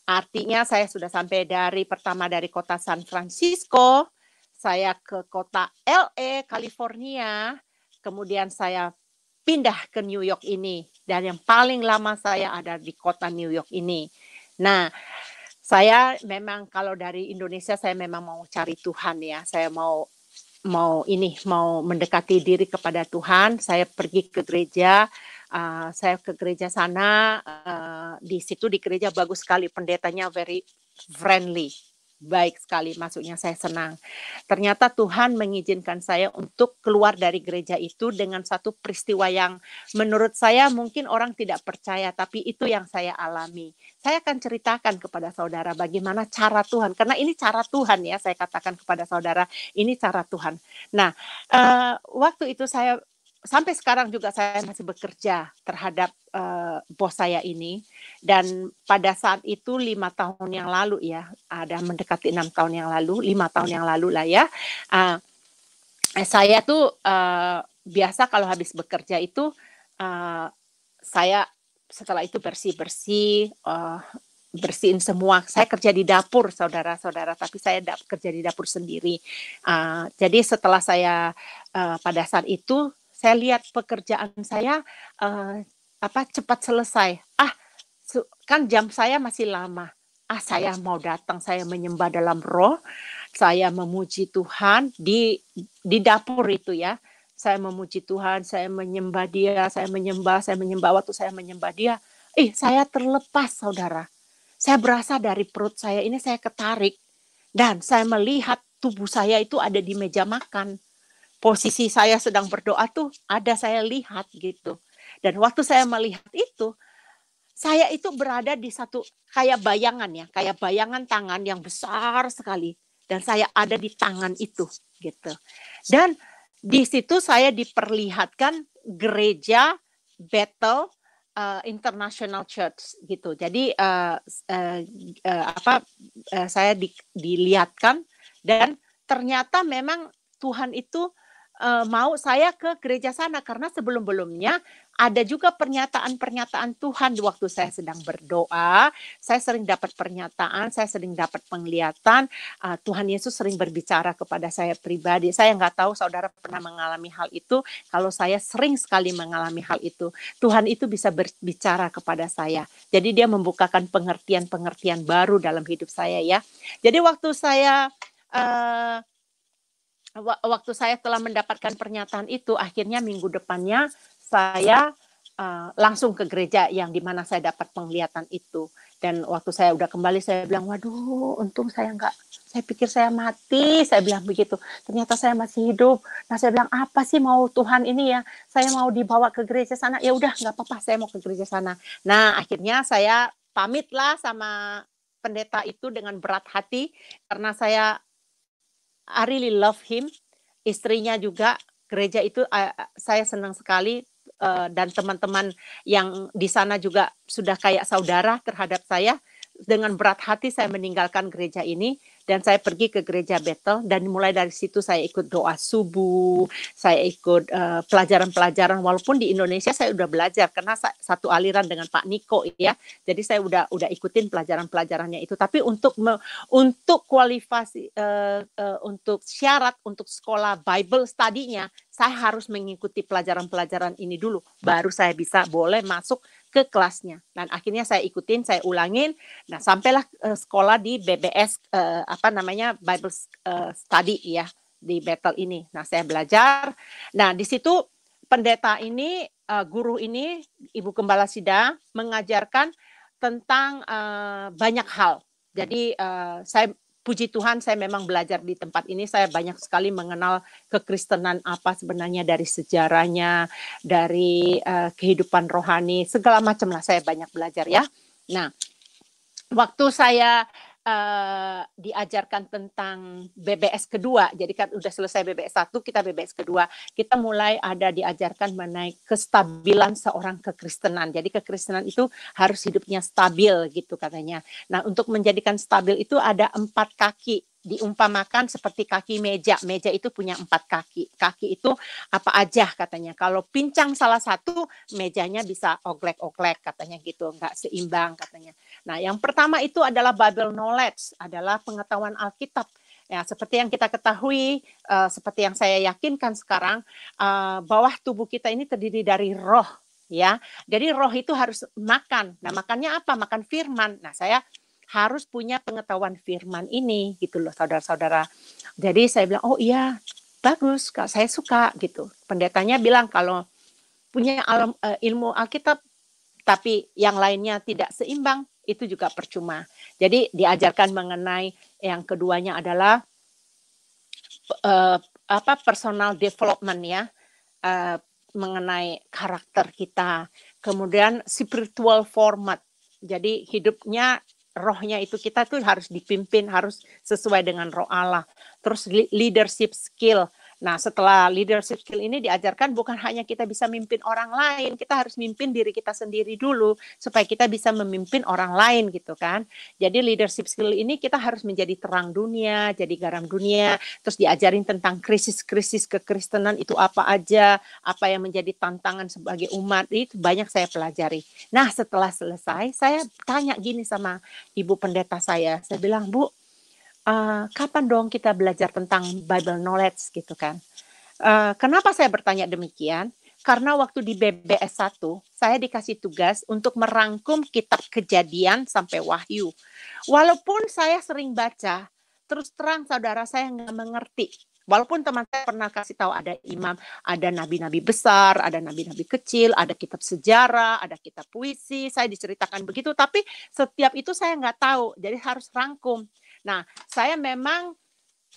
Artinya saya sudah sampai dari pertama dari kota San Francisco, saya ke kota LA, California, kemudian saya pindah ke New York ini dan yang paling lama saya ada di kota New York ini. Nah, saya memang kalau dari Indonesia saya memang mau cari Tuhan ya. Saya mau mau ini mau mendekati diri kepada Tuhan. Saya pergi ke gereja, uh, saya ke gereja sana. Uh, di situ di gereja bagus sekali pendetanya very friendly baik sekali maksudnya saya senang. Ternyata Tuhan mengizinkan saya untuk keluar dari gereja itu dengan satu peristiwa yang menurut saya mungkin orang tidak percaya tapi itu yang saya alami. Saya akan ceritakan kepada saudara bagaimana cara Tuhan karena ini cara Tuhan ya saya katakan kepada saudara ini cara Tuhan. Nah, uh, waktu itu saya sampai sekarang juga saya masih bekerja terhadap uh, bos saya ini dan pada saat itu lima tahun yang lalu ya ada mendekati enam tahun yang lalu lima tahun yang lalu lah ya uh, saya tuh uh, biasa kalau habis bekerja itu uh, saya setelah itu bersih bersih uh, bersihin semua. Saya kerja di dapur, saudara-saudara, tapi saya kerja di dapur sendiri. Uh, jadi setelah saya uh, pada saat itu saya lihat pekerjaan saya uh, apa cepat selesai. Ah, kan jam saya masih lama. Ah, saya iya. mau datang, saya menyembah dalam roh, saya memuji Tuhan di di dapur itu ya. Saya memuji Tuhan, saya menyembah Dia, saya menyembah, saya menyembah waktu saya menyembah Dia. Ih, eh, saya terlepas, saudara. Saya berasa dari perut saya ini saya ketarik dan saya melihat tubuh saya itu ada di meja makan posisi saya sedang berdoa tuh ada saya lihat gitu. Dan waktu saya melihat itu, saya itu berada di satu kayak bayangan ya, kayak bayangan tangan yang besar sekali dan saya ada di tangan itu gitu. Dan di situ saya diperlihatkan gereja Battle uh, International Church gitu. Jadi uh, uh, uh, apa uh, saya di, dilihatkan dan ternyata memang Tuhan itu uh, mau saya ke gereja sana karena sebelum-belumnya ada juga pernyataan-pernyataan Tuhan di waktu saya sedang berdoa. Saya sering dapat pernyataan, saya sering dapat penglihatan. Uh, Tuhan Yesus sering berbicara kepada saya pribadi. Saya nggak tahu saudara pernah mengalami hal itu. Kalau saya sering sekali mengalami hal itu, Tuhan itu bisa berbicara kepada saya. Jadi dia membukakan pengertian-pengertian baru dalam hidup saya ya. Jadi waktu saya uh, waktu saya telah mendapatkan pernyataan itu, akhirnya minggu depannya saya uh, langsung ke gereja yang dimana saya dapat penglihatan itu. Dan waktu saya udah kembali, saya bilang, waduh, untung saya nggak, saya pikir saya mati, saya bilang begitu. Ternyata saya masih hidup. Nah, saya bilang, apa sih mau Tuhan ini ya? Saya mau dibawa ke gereja sana. Ya udah, nggak apa-apa, saya mau ke gereja sana. Nah, akhirnya saya pamitlah sama pendeta itu dengan berat hati karena saya I really love him. Istrinya juga gereja itu uh, saya senang sekali uh, dan teman-teman yang di sana juga sudah kayak saudara terhadap saya. Dengan berat hati saya meninggalkan gereja ini dan saya pergi ke gereja Bethel dan mulai dari situ saya ikut doa subuh, saya ikut eh, pelajaran-pelajaran walaupun di Indonesia saya udah belajar karena satu aliran dengan Pak Niko ya. Jadi saya udah udah ikutin pelajaran-pelajarannya itu tapi untuk me, untuk kualifikasi uh, uh, untuk syarat untuk sekolah Bible studinya saya harus mengikuti pelajaran-pelajaran ini dulu baru saya bisa boleh masuk ke kelasnya. Dan akhirnya saya ikutin, saya ulangin. Nah, sampailah uh, sekolah di BBS uh, eh, apa namanya Bible uh, Study ya di battle ini. Nah, saya belajar. Nah, di situ pendeta ini, uh, guru ini, Ibu Gembala Sida mengajarkan tentang uh, banyak hal. Jadi uh, saya puji Tuhan saya memang belajar di tempat ini saya banyak sekali mengenal kekristenan apa sebenarnya dari sejarahnya dari uh, kehidupan rohani segala macam lah saya banyak belajar ya nah waktu saya uh, diajarkan tentang BBS kedua. Jadi kan udah selesai BBS satu, kita BBS kedua. Kita mulai ada diajarkan mengenai kestabilan seorang kekristenan. Jadi kekristenan itu harus hidupnya stabil gitu katanya. Nah untuk menjadikan stabil itu ada empat kaki diumpamakan seperti kaki meja. Meja itu punya empat kaki. Kaki itu apa aja katanya. Kalau pincang salah satu, mejanya bisa oglek-oglek katanya gitu. Nggak seimbang katanya. Nah yang pertama itu adalah babel knowledge, adalah pengetahuan Alkitab. Ya, seperti yang kita ketahui, uh, seperti yang saya yakinkan sekarang, uh, bawah tubuh kita ini terdiri dari roh, ya. Jadi roh itu harus makan. Nah, makannya apa? Makan firman. Nah, saya harus punya pengetahuan firman ini gitu loh saudara-saudara. Jadi saya bilang, "Oh iya, bagus, Kak. Saya suka." gitu. Pendetanya bilang kalau punya alam, eh, ilmu Alkitab tapi yang lainnya tidak seimbang, itu juga percuma. Jadi diajarkan mengenai yang keduanya adalah uh, apa personal development ya uh, mengenai karakter kita kemudian spiritual format jadi hidupnya rohnya itu kita tuh harus dipimpin harus sesuai dengan roh Allah. Terus leadership skill Nah, setelah leadership skill ini diajarkan bukan hanya kita bisa mimpin orang lain, kita harus mimpin diri kita sendiri dulu supaya kita bisa memimpin orang lain gitu kan. Jadi leadership skill ini kita harus menjadi terang dunia, jadi garam dunia, terus diajarin tentang krisis-krisis kekristenan itu apa aja, apa yang menjadi tantangan sebagai umat itu banyak saya pelajari. Nah, setelah selesai saya tanya gini sama ibu pendeta saya, saya bilang, "Bu, Eh, kapan dong kita belajar tentang Bible knowledge gitu kan? Uh, kenapa saya bertanya demikian? Karena waktu di BBS 1, saya dikasih tugas untuk merangkum kitab kejadian sampai wahyu. Walaupun saya sering baca, terus terang saudara saya nggak mengerti. Walaupun teman saya pernah kasih tahu ada imam, ada nabi-nabi besar, ada nabi-nabi kecil, ada kitab sejarah, ada kitab puisi, saya diceritakan begitu. Tapi setiap itu saya nggak tahu, jadi harus rangkum. Nah, saya memang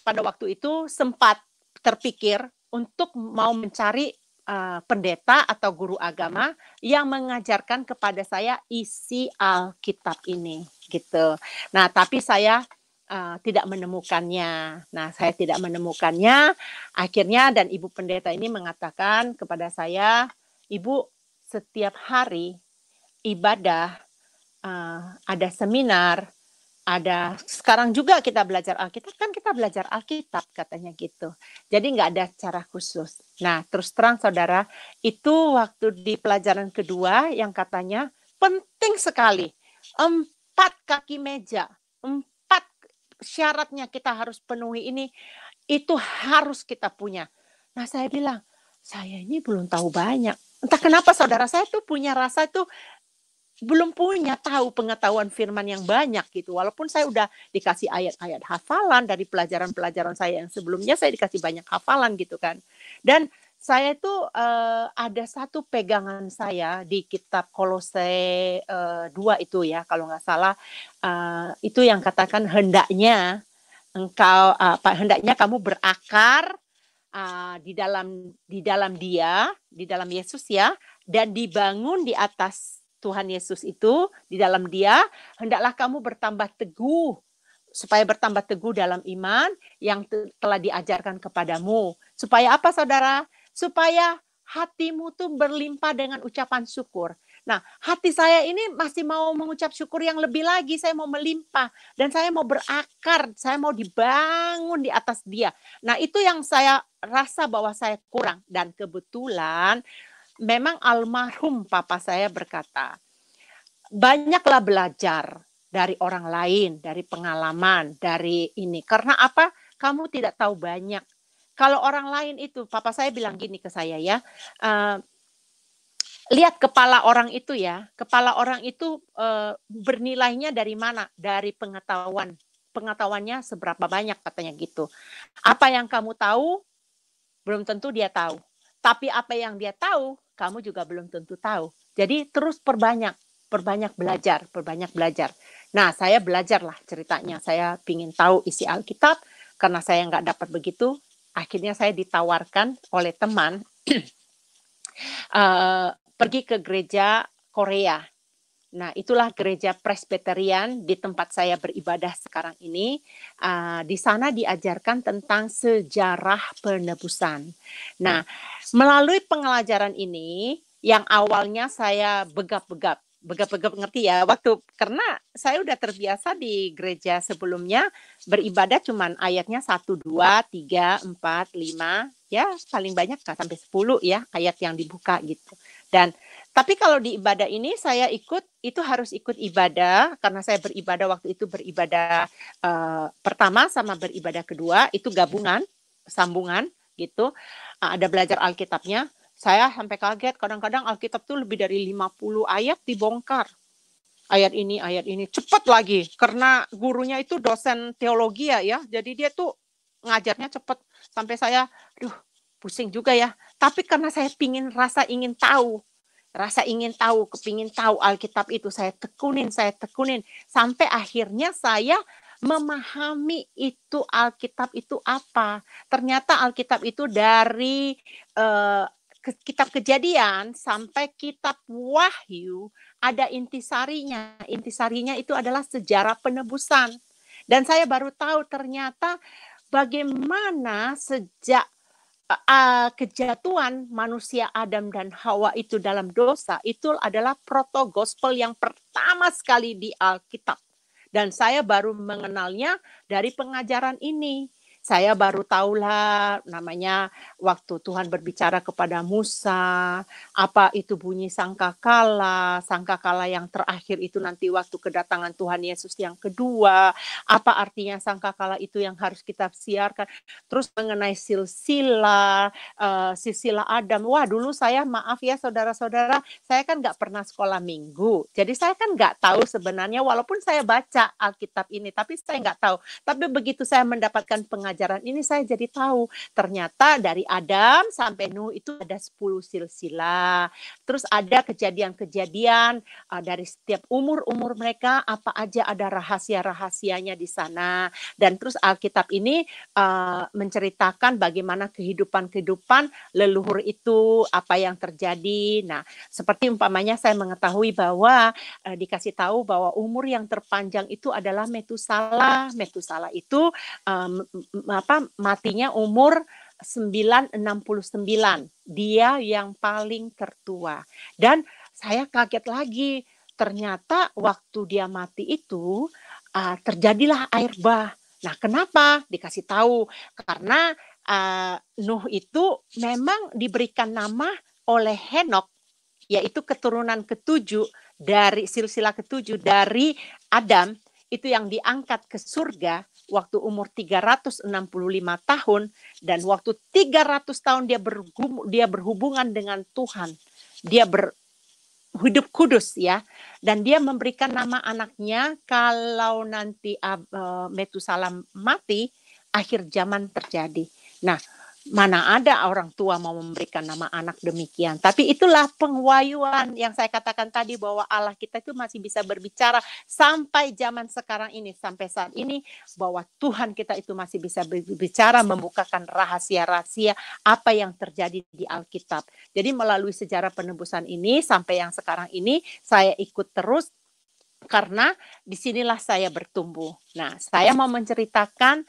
pada waktu itu sempat terpikir untuk mau mencari uh, pendeta atau guru agama yang mengajarkan kepada saya isi Alkitab ini gitu. Nah, tapi saya uh, tidak menemukannya. Nah, saya tidak menemukannya. Akhirnya dan Ibu pendeta ini mengatakan kepada saya, "Ibu, setiap hari ibadah uh, ada seminar ada sekarang juga kita belajar Alkitab kan kita belajar Alkitab katanya gitu. Jadi nggak ada cara khusus. Nah terus terang saudara itu waktu di pelajaran kedua yang katanya penting sekali empat kaki meja, empat syaratnya kita harus penuhi ini itu harus kita punya. Nah saya bilang saya ini belum tahu banyak. Entah kenapa saudara saya tuh punya rasa tuh belum punya tahu pengetahuan firman yang banyak gitu. Walaupun saya udah dikasih ayat-ayat hafalan dari pelajaran-pelajaran saya yang sebelumnya saya dikasih banyak hafalan gitu kan. Dan saya itu uh, eh, ada satu pegangan saya di kitab Kolose uh, eh, 2 itu ya kalau nggak salah uh, itu yang katakan hendaknya engkau apa uh, hendaknya kamu berakar uh, di dalam di dalam dia, di dalam Yesus ya dan dibangun di atas Tuhan Yesus itu, di dalam dia, hendaklah kamu bertambah teguh, supaya bertambah teguh dalam iman yang telah diajarkan kepadamu. Supaya apa saudara? Supaya hatimu tuh berlimpah dengan ucapan syukur. Nah, hati saya ini masih mau mengucap syukur yang lebih lagi. Saya mau melimpah dan saya mau berakar, saya mau dibangun di atas dia. Nah, itu yang saya rasa bahwa saya kurang dan kebetulan memang almarhum papa saya berkata, banyaklah belajar dari orang lain, dari pengalaman, dari ini. Karena apa? Kamu tidak tahu banyak. Kalau orang lain itu, papa saya bilang gini ke saya ya, uh, lihat kepala orang itu ya. Kepala orang itu uh, bernilainya dari mana? Dari pengetahuan. Pengetahuannya seberapa banyak katanya gitu. Apa yang kamu tahu belum tentu dia tahu. Tapi apa yang dia tahu kamu juga belum tentu tahu. Jadi terus perbanyak, perbanyak belajar, perbanyak belajar. Nah, saya belajarlah ceritanya. Saya ingin tahu isi Alkitab karena saya nggak dapat begitu. Akhirnya saya ditawarkan oleh teman uh, pergi ke gereja Korea Nah, itulah gereja Presbyterian di tempat saya beribadah sekarang ini. Uh, di sana diajarkan tentang sejarah penebusan. Nah, ya. melalui pengelajaran ini, yang awalnya saya begap-begap, begap-begap ngerti ya waktu karena saya udah terbiasa di gereja sebelumnya beribadah cuman ayatnya satu dua tiga empat lima ya paling banyak sampai sepuluh ya ayat yang dibuka gitu. Dan tapi kalau di ibadah ini saya ikut itu harus ikut ibadah karena saya beribadah waktu itu beribadah uh, pertama sama beribadah kedua itu gabungan sambungan gitu. Uh, ada belajar Alkitabnya. Saya sampai kaget kadang-kadang Alkitab tuh lebih dari 50 ayat dibongkar. Ayat ini, ayat ini, cepat lagi karena gurunya itu dosen teologi ya, ya. Jadi dia tuh ngajarnya cepat sampai saya, duh pusing juga ya. Tapi karena saya pingin rasa ingin tahu, rasa ingin tahu, kepingin tahu Alkitab itu saya tekunin, saya tekunin sampai akhirnya saya memahami itu Alkitab itu apa. Ternyata Alkitab itu dari eh, kitab Kejadian sampai kitab Wahyu ada intisarinya. Intisarinya itu adalah sejarah penebusan. Dan saya baru tahu ternyata bagaimana sejak uh, kejatuhan manusia Adam dan Hawa itu dalam dosa itu adalah proto gospel yang pertama sekali di Alkitab dan saya baru mengenalnya dari pengajaran ini saya baru tahulah namanya waktu Tuhan berbicara kepada Musa, apa itu bunyi sangkakala, sangkakala yang terakhir itu nanti waktu kedatangan Tuhan Yesus yang kedua, apa artinya sangkakala itu yang harus kita siarkan. Terus mengenai silsilah, uh, silsilah Adam. Wah, dulu saya maaf ya saudara-saudara, saya kan nggak pernah sekolah minggu. Jadi saya kan nggak tahu sebenarnya walaupun saya baca Alkitab ini, tapi saya nggak tahu. Tapi begitu saya mendapatkan pengajaran pengajaran ini saya jadi tahu ternyata dari Adam sampai Nuh itu ada 10 silsilah. Terus ada kejadian-kejadian uh, dari setiap umur-umur mereka apa aja ada rahasia-rahasianya di sana. Dan terus Alkitab ini uh, menceritakan bagaimana kehidupan-kehidupan leluhur itu apa yang terjadi. Nah, seperti umpamanya saya mengetahui bahwa uh, dikasih tahu bahwa umur yang terpanjang itu adalah Metusala. Metusala itu um, apa matinya umur 969. Dia yang paling tertua. Dan saya kaget lagi, ternyata waktu dia mati itu uh, terjadilah air bah. Nah, kenapa? Dikasih tahu karena uh, Nuh itu memang diberikan nama oleh Henok yaitu keturunan ketujuh dari silsilah ketujuh dari Adam itu yang diangkat ke surga waktu umur 365 tahun dan waktu 300 tahun dia dia berhubungan dengan Tuhan. Dia ber hidup kudus ya dan dia memberikan nama anaknya kalau nanti uh, Metusalam mati akhir zaman terjadi. Nah, mana ada orang tua mau memberikan nama anak demikian. Tapi itulah penguayuan yang saya katakan tadi bahwa Allah kita itu masih bisa berbicara sampai zaman sekarang ini, sampai saat ini bahwa Tuhan kita itu masih bisa berbicara membukakan rahasia-rahasia apa yang terjadi di Alkitab. Jadi melalui sejarah penebusan ini sampai yang sekarang ini saya ikut terus karena disinilah saya bertumbuh. Nah, saya mau menceritakan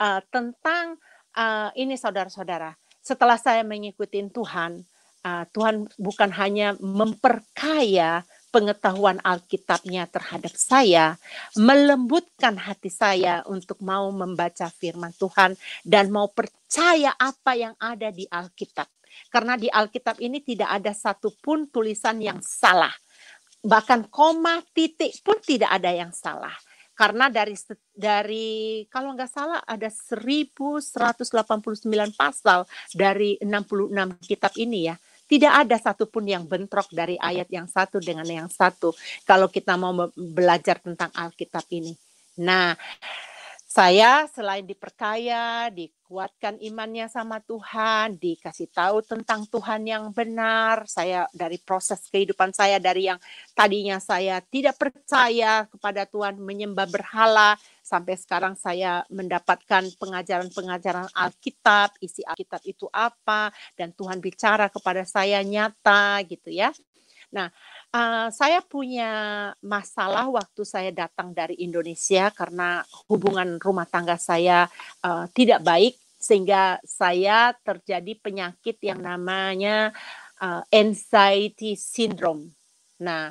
uh, tentang uh, ini saudara-saudara, setelah saya mengikuti Tuhan, uh, Tuhan bukan hanya memperkaya pengetahuan Alkitabnya terhadap saya, melembutkan hati saya untuk mau membaca firman Tuhan dan mau percaya apa yang ada di Alkitab. Karena di Alkitab ini tidak ada satupun tulisan yang salah. Bahkan koma titik pun tidak ada yang salah karena dari dari kalau nggak salah ada 1189 pasal dari 66 kitab ini ya. Tidak ada satupun yang bentrok dari ayat yang satu dengan yang satu kalau kita mau belajar tentang Alkitab ini. Nah, saya selain dipercaya, dikuatkan imannya sama Tuhan, dikasih tahu tentang Tuhan yang benar, saya dari proses kehidupan saya dari yang tadinya saya tidak percaya kepada Tuhan, menyembah berhala sampai sekarang saya mendapatkan pengajaran-pengajaran Alkitab, isi Alkitab itu apa dan Tuhan bicara kepada saya nyata gitu ya. Nah, Uh, saya punya masalah waktu saya datang dari Indonesia karena hubungan rumah tangga saya uh, tidak baik sehingga saya terjadi penyakit yang namanya uh, anxiety syndrome. Nah,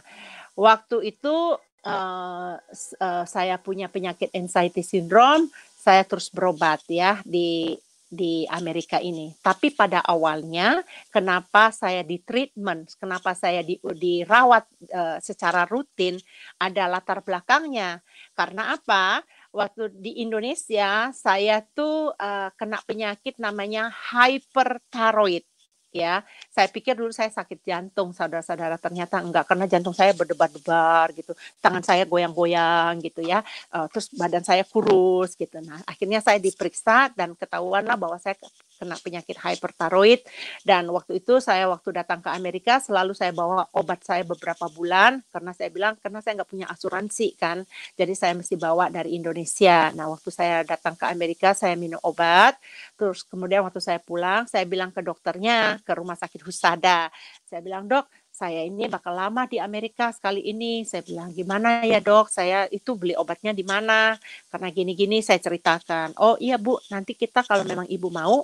waktu itu uh, uh, saya punya penyakit anxiety syndrome, saya terus berobat ya di di Amerika ini. Tapi pada awalnya, kenapa saya di treatment, kenapa saya di, dirawat uh, secara rutin, ada latar belakangnya. Karena apa? Waktu di Indonesia, saya tuh uh, kena penyakit namanya hyperthyroid ya. Saya pikir dulu saya sakit jantung, saudara-saudara. Ternyata enggak karena jantung saya berdebar-debar gitu. Tangan saya goyang-goyang gitu ya. Uh, terus badan saya kurus gitu. Nah, akhirnya saya diperiksa dan ketahuanlah bahwa saya kena penyakit hyperthyroid dan waktu itu saya waktu datang ke Amerika selalu saya bawa obat saya beberapa bulan karena saya bilang karena saya nggak punya asuransi kan jadi saya mesti bawa dari Indonesia nah waktu saya datang ke Amerika saya minum obat terus kemudian waktu saya pulang saya bilang ke dokternya ke rumah sakit Husada saya bilang dok saya ini iya. bakal lama di Amerika sekali ini. Saya bilang, gimana ya dok, saya itu beli obatnya di mana? Karena gini-gini saya ceritakan. Oh iya bu, nanti kita kalau iya. memang ibu mau,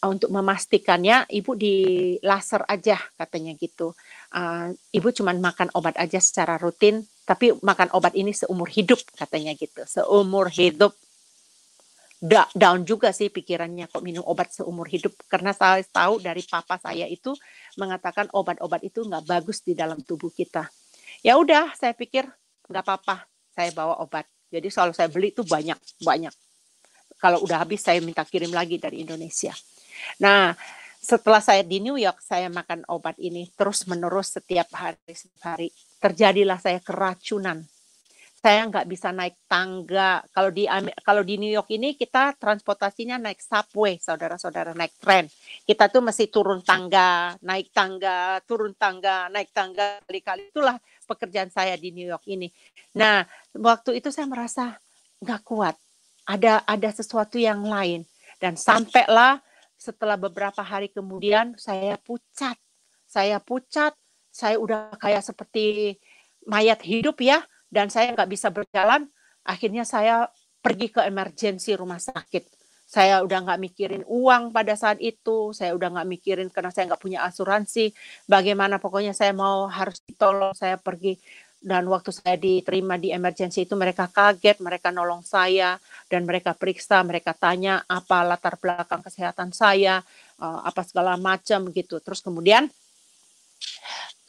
eh, untuk memastikannya ibu di laser aja katanya gitu. Uh, ibu cuma makan obat aja secara rutin, tapi makan obat ini seumur hidup katanya gitu. Seumur hidup da down juga sih pikirannya kok minum obat seumur hidup karena saya tahu dari papa saya itu mengatakan obat-obat itu nggak bagus di dalam tubuh kita ya udah saya pikir nggak apa-apa saya bawa obat jadi selalu saya beli itu banyak banyak kalau udah habis saya minta kirim lagi dari Indonesia nah setelah saya di New York saya makan obat ini terus menerus setiap hari setiap hari terjadilah saya keracunan saya nggak bisa naik tangga. Kalau di kalau di New York ini kita transportasinya naik subway, saudara-saudara naik tren. Kita tuh mesti turun tangga, naik tangga, turun tangga, naik tangga kali-kali. Itulah pekerjaan saya di New York ini. Nah, waktu itu saya merasa nggak kuat. Ada ada sesuatu yang lain. Dan sampailah setelah beberapa hari kemudian saya pucat. Saya pucat, saya udah kayak seperti mayat hidup ya dan saya nggak bisa berjalan, akhirnya saya pergi ke emergensi rumah sakit. Saya udah nggak mikirin uang pada saat itu, saya udah nggak mikirin karena saya nggak punya asuransi. Bagaimana pokoknya saya mau harus ditolong, saya pergi dan waktu saya diterima di emergensi itu mereka kaget, mereka nolong saya dan mereka periksa, mereka tanya apa latar belakang kesehatan saya, eh, apa segala macam gitu. Terus kemudian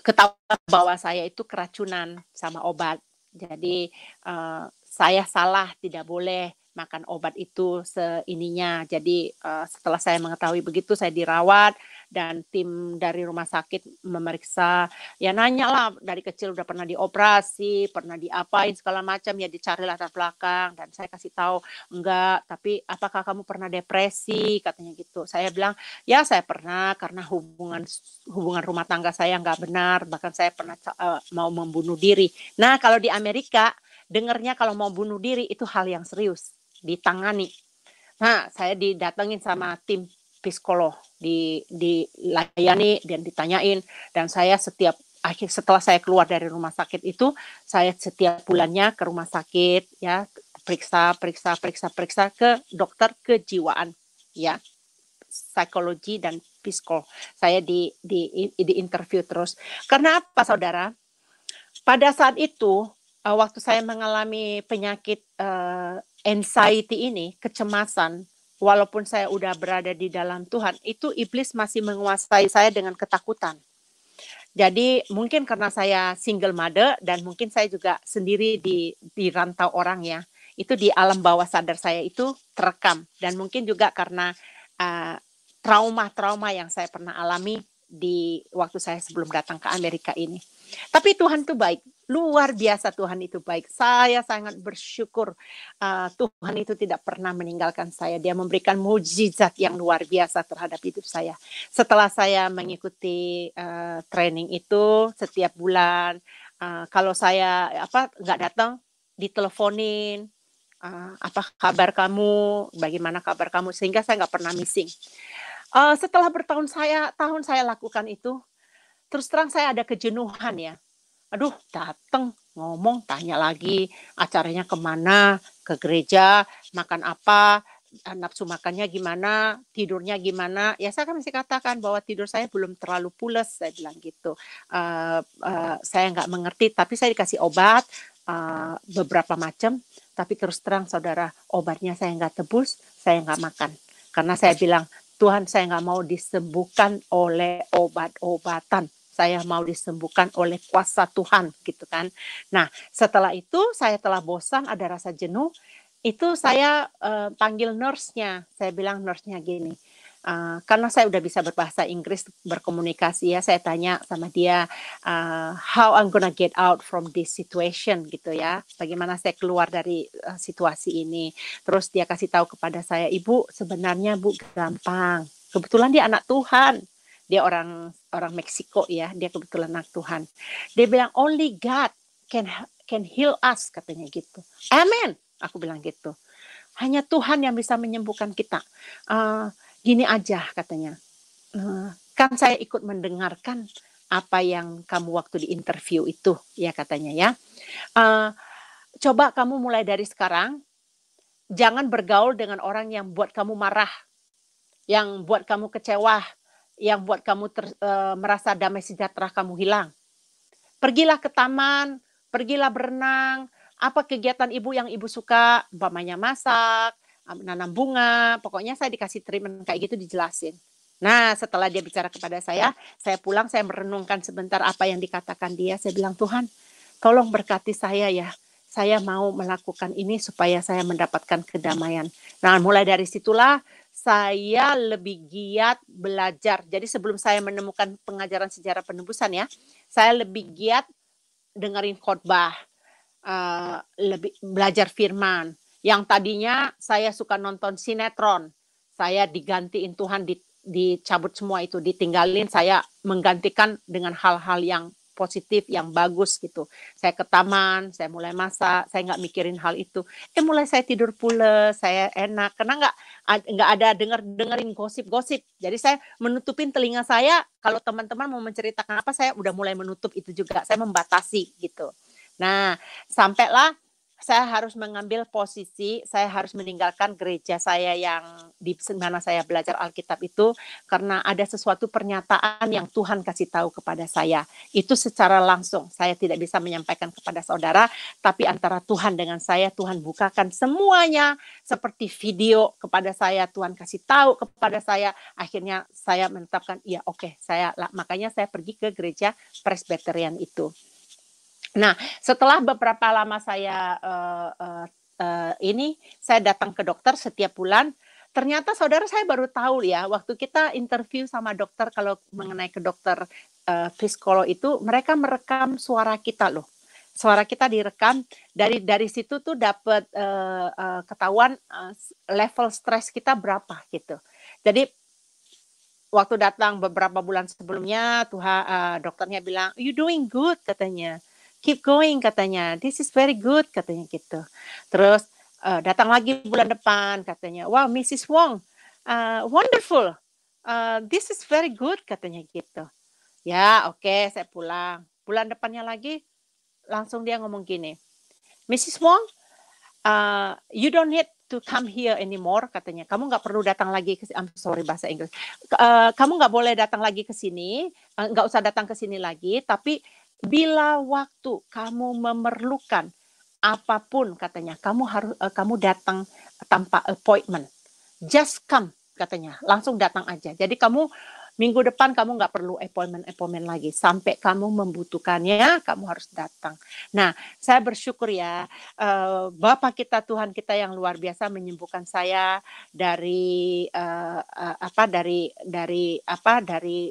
ketahuan bahwa saya itu keracunan sama obat. Jadi uh, saya salah tidak boleh makan obat itu seininya. Jadi uh, setelah saya mengetahui begitu saya dirawat dan tim dari rumah sakit memeriksa ya nanya lah dari kecil udah pernah dioperasi pernah diapain segala macam ya dicari latar belakang dan saya kasih tahu enggak tapi apakah kamu pernah depresi katanya gitu saya bilang ya saya pernah karena hubungan hubungan rumah tangga saya enggak benar bahkan saya pernah uh, mau membunuh diri nah kalau di Amerika dengernya kalau mau bunuh diri itu hal yang serius ditangani. Nah, saya didatengin sama tim psikolog di dilayani dan ditanyain dan saya setiap akhir setelah saya keluar dari rumah sakit itu saya setiap bulannya ke rumah sakit ya periksa periksa periksa periksa ke dokter kejiwaan ya psikologi dan psikolog saya di di di interview terus karena apa saudara pada saat itu eh, waktu saya mengalami penyakit uh, anxiety ini kecemasan walaupun saya udah berada di dalam Tuhan, itu iblis masih menguasai saya dengan ketakutan. Jadi mungkin karena saya single mother dan mungkin saya juga sendiri di di rantau orang ya. Itu di alam bawah sadar saya itu terekam dan mungkin juga karena eh, trauma-trauma uh, trauma -trauma yang saya pernah alami di waktu saya sebelum datang ke Amerika ini. Tapi Tuhan itu baik, luar biasa Tuhan itu baik. Saya sangat bersyukur uh, Tuhan itu tidak pernah meninggalkan saya. Dia memberikan mujizat yang luar biasa terhadap hidup saya. Setelah saya mengikuti uh, training itu setiap bulan, uh, kalau saya apa nggak datang diteleponin, uh, apa kabar kamu, bagaimana kabar kamu, sehingga saya nggak pernah missing. Uh, setelah bertahun saya tahun saya lakukan itu, terus terang saya ada kejenuhan ya. Aduh, dateng ngomong, tanya lagi acaranya kemana, ke gereja, makan apa, eh, nafsu makannya gimana, tidurnya gimana. Ya saya kan masih katakan bahwa tidur saya belum terlalu pules, saya bilang gitu. Uh, uh, saya nggak mengerti, tapi saya dikasih obat uh, beberapa macam. Tapi terus terang saudara, obatnya saya nggak tebus, saya nggak makan. Karena saya bilang, Tuhan saya nggak mau disembuhkan oleh obat-obatan saya mau disembuhkan oleh kuasa Tuhan gitu kan. Nah, setelah itu saya telah bosan ada rasa jenuh, itu saya uh, panggil nurse-nya. Saya bilang nurse-nya gini. Uh, karena saya udah bisa berbahasa Inggris berkomunikasi ya, saya tanya sama dia uh, how I'm gonna get out from this situation gitu ya, bagaimana saya keluar dari uh, situasi ini. Terus dia kasih tahu kepada saya, ibu sebenarnya bu gampang. Kebetulan dia anak Tuhan, dia orang orang Meksiko ya, dia kebetulan anak Tuhan. Dia bilang only God can can heal us katanya gitu. Amen. Aku bilang gitu. Hanya Tuhan yang bisa menyembuhkan kita. Uh, gini aja katanya. Uh, kan saya ikut mendengarkan apa yang kamu waktu di interview itu ya katanya ya. Uh, coba kamu mulai dari sekarang. Jangan bergaul dengan orang yang buat kamu marah, yang buat kamu kecewa, yang buat kamu ter, uh, merasa damai sejahtera kamu hilang. Pergilah ke taman, pergilah berenang, apa kegiatan ibu yang ibu suka, mamanya masak, nanam bunga, pokoknya saya dikasih treatment kayak gitu dijelasin. Nah, setelah dia bicara kepada saya, saya pulang, saya merenungkan sebentar apa yang dikatakan dia. Saya bilang, Tuhan, tolong berkati saya ya. Saya mau melakukan ini supaya saya mendapatkan kedamaian. Nah, mulai dari situlah saya lebih giat belajar. Jadi sebelum saya menemukan pengajaran sejarah penebusan ya, saya lebih giat dengerin khotbah, uh, lebih belajar firman. Yang tadinya saya suka nonton sinetron, saya digantiin Tuhan di dicabut semua itu, ditinggalin saya menggantikan dengan hal-hal yang positif yang bagus gitu saya ke taman saya mulai masak saya nggak mikirin hal itu eh mulai saya tidur pules saya enak karena nggak nggak ada denger dengerin gosip-gosip jadi saya menutupin telinga saya kalau teman-teman mau menceritakan apa saya udah mulai menutup itu juga saya membatasi gitu nah sampailah saya harus mengambil posisi, saya harus meninggalkan gereja saya yang di mana saya belajar Alkitab itu karena ada sesuatu pernyataan yang Tuhan kasih tahu kepada saya. Itu secara langsung saya tidak bisa menyampaikan kepada saudara, tapi antara Tuhan dengan saya Tuhan bukakan semuanya seperti video kepada saya, Tuhan kasih tahu kepada saya. Akhirnya saya menetapkan iya oke, okay, saya makanya saya pergi ke gereja Presbyterian itu. Nah, setelah beberapa lama saya uh, uh, uh, ini saya datang ke dokter setiap bulan. Ternyata saudara saya baru tahu ya waktu kita interview sama dokter kalau mengenai ke dokter uh, fiskolo itu mereka merekam suara kita loh. Suara kita direkam dari dari situ tuh dapat uh, uh, ketahuan uh, level stres kita berapa gitu. Jadi waktu datang beberapa bulan sebelumnya tuh uh, dokternya bilang you doing good katanya keep going katanya this is very good katanya gitu terus uh, datang lagi bulan depan katanya wow Mrs Wong uh, wonderful uh, this is very good katanya gitu ya oke okay, saya pulang bulan depannya lagi langsung dia ngomong gini Mrs Wong uh, you don't need to come here anymore katanya kamu nggak perlu datang lagi ke I'm sorry bahasa Inggris uh, kamu nggak boleh datang lagi ke sini nggak uh, usah datang ke sini lagi tapi Bila waktu kamu memerlukan apapun katanya, kamu harus uh, kamu datang tanpa appointment. Just come katanya, langsung datang aja. Jadi kamu minggu depan kamu nggak perlu appointment appointment lagi sampai kamu membutuhkannya kamu harus datang nah saya bersyukur ya uh, bapak kita Tuhan kita yang luar biasa menyembuhkan saya dari uh, uh, apa dari dari apa dari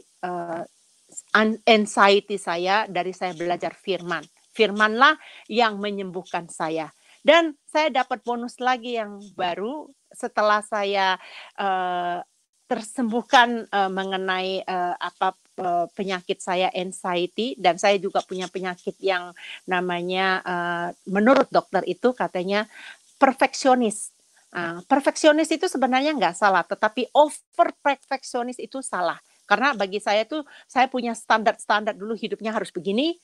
anxiety saya dari saya belajar firman. Firmanlah yang menyembuhkan saya. Dan saya dapat bonus lagi yang baru setelah saya uh, tersembuhkan uh, mengenai uh, apa uh, penyakit saya anxiety dan saya juga punya penyakit yang namanya uh, menurut dokter itu katanya perfeksionis. Uh, perfeksionis itu sebenarnya nggak salah, tetapi over perfeksionis itu salah. Karena bagi saya tuh saya punya standar-standar dulu hidupnya harus begini,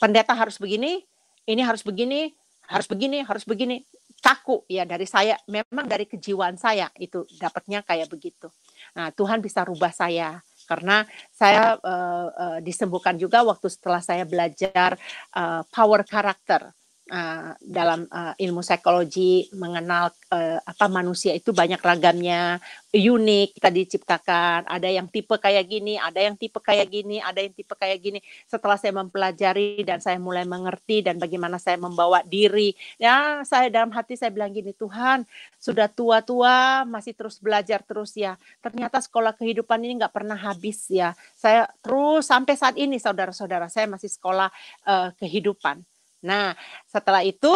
pendeta harus begini, ini harus begini, harus begini, harus begini. Kaku ya dari saya, memang dari kejiwaan saya itu dapatnya kayak begitu. Nah, Tuhan bisa rubah saya karena saya uh, uh, disembuhkan juga waktu setelah saya belajar uh, power karakter uh, dalam uh, ilmu psikologi mengenal uh, apa manusia itu banyak ragamnya unik kita diciptakan ada yang tipe kayak gini ada yang tipe kayak gini ada yang tipe kayak gini setelah saya mempelajari dan saya mulai mengerti dan bagaimana saya membawa diri ya saya dalam hati saya bilang gini Tuhan sudah tua-tua masih terus belajar terus ya ternyata sekolah kehidupan ini nggak pernah habis ya saya terus sampai saat ini saudara-saudara saya masih sekolah uh, kehidupan Nah, setelah itu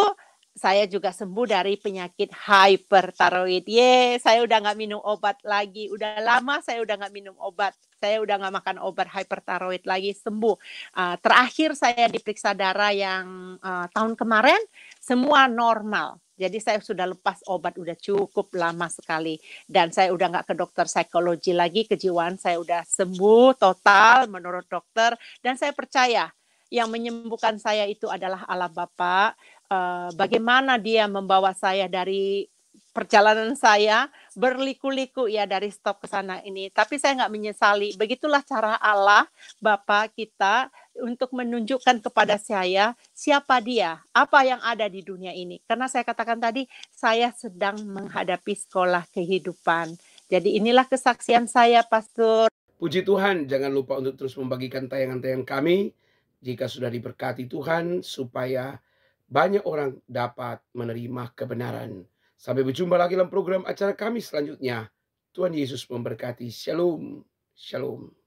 saya juga sembuh dari penyakit hypertiroid. Ye, saya udah nggak minum obat lagi. Udah lama saya udah nggak minum obat. Saya udah nggak makan obat hypertiroid lagi. Sembuh. Uh, terakhir saya diperiksa darah yang uh, tahun kemarin semua normal. Jadi saya sudah lepas obat udah cukup lama sekali dan saya udah nggak ke dokter psikologi lagi kejiwaan saya udah sembuh total menurut dokter dan saya percaya yang menyembuhkan saya itu adalah Allah Bapa. Eh, bagaimana dia membawa saya dari perjalanan saya berliku-liku ya dari stop ke sana ini. Tapi saya nggak menyesali. Begitulah cara Allah Bapa kita untuk menunjukkan kepada saya siapa dia, apa yang ada di dunia ini. Karena saya katakan tadi, saya sedang menghadapi sekolah kehidupan. Jadi inilah kesaksian saya, Pastor. Puji Tuhan, jangan lupa untuk terus membagikan tayangan-tayangan kami jika sudah diberkati Tuhan supaya banyak orang dapat menerima kebenaran. Sampai berjumpa lagi dalam program acara kami selanjutnya. Tuhan Yesus memberkati. Shalom. Shalom.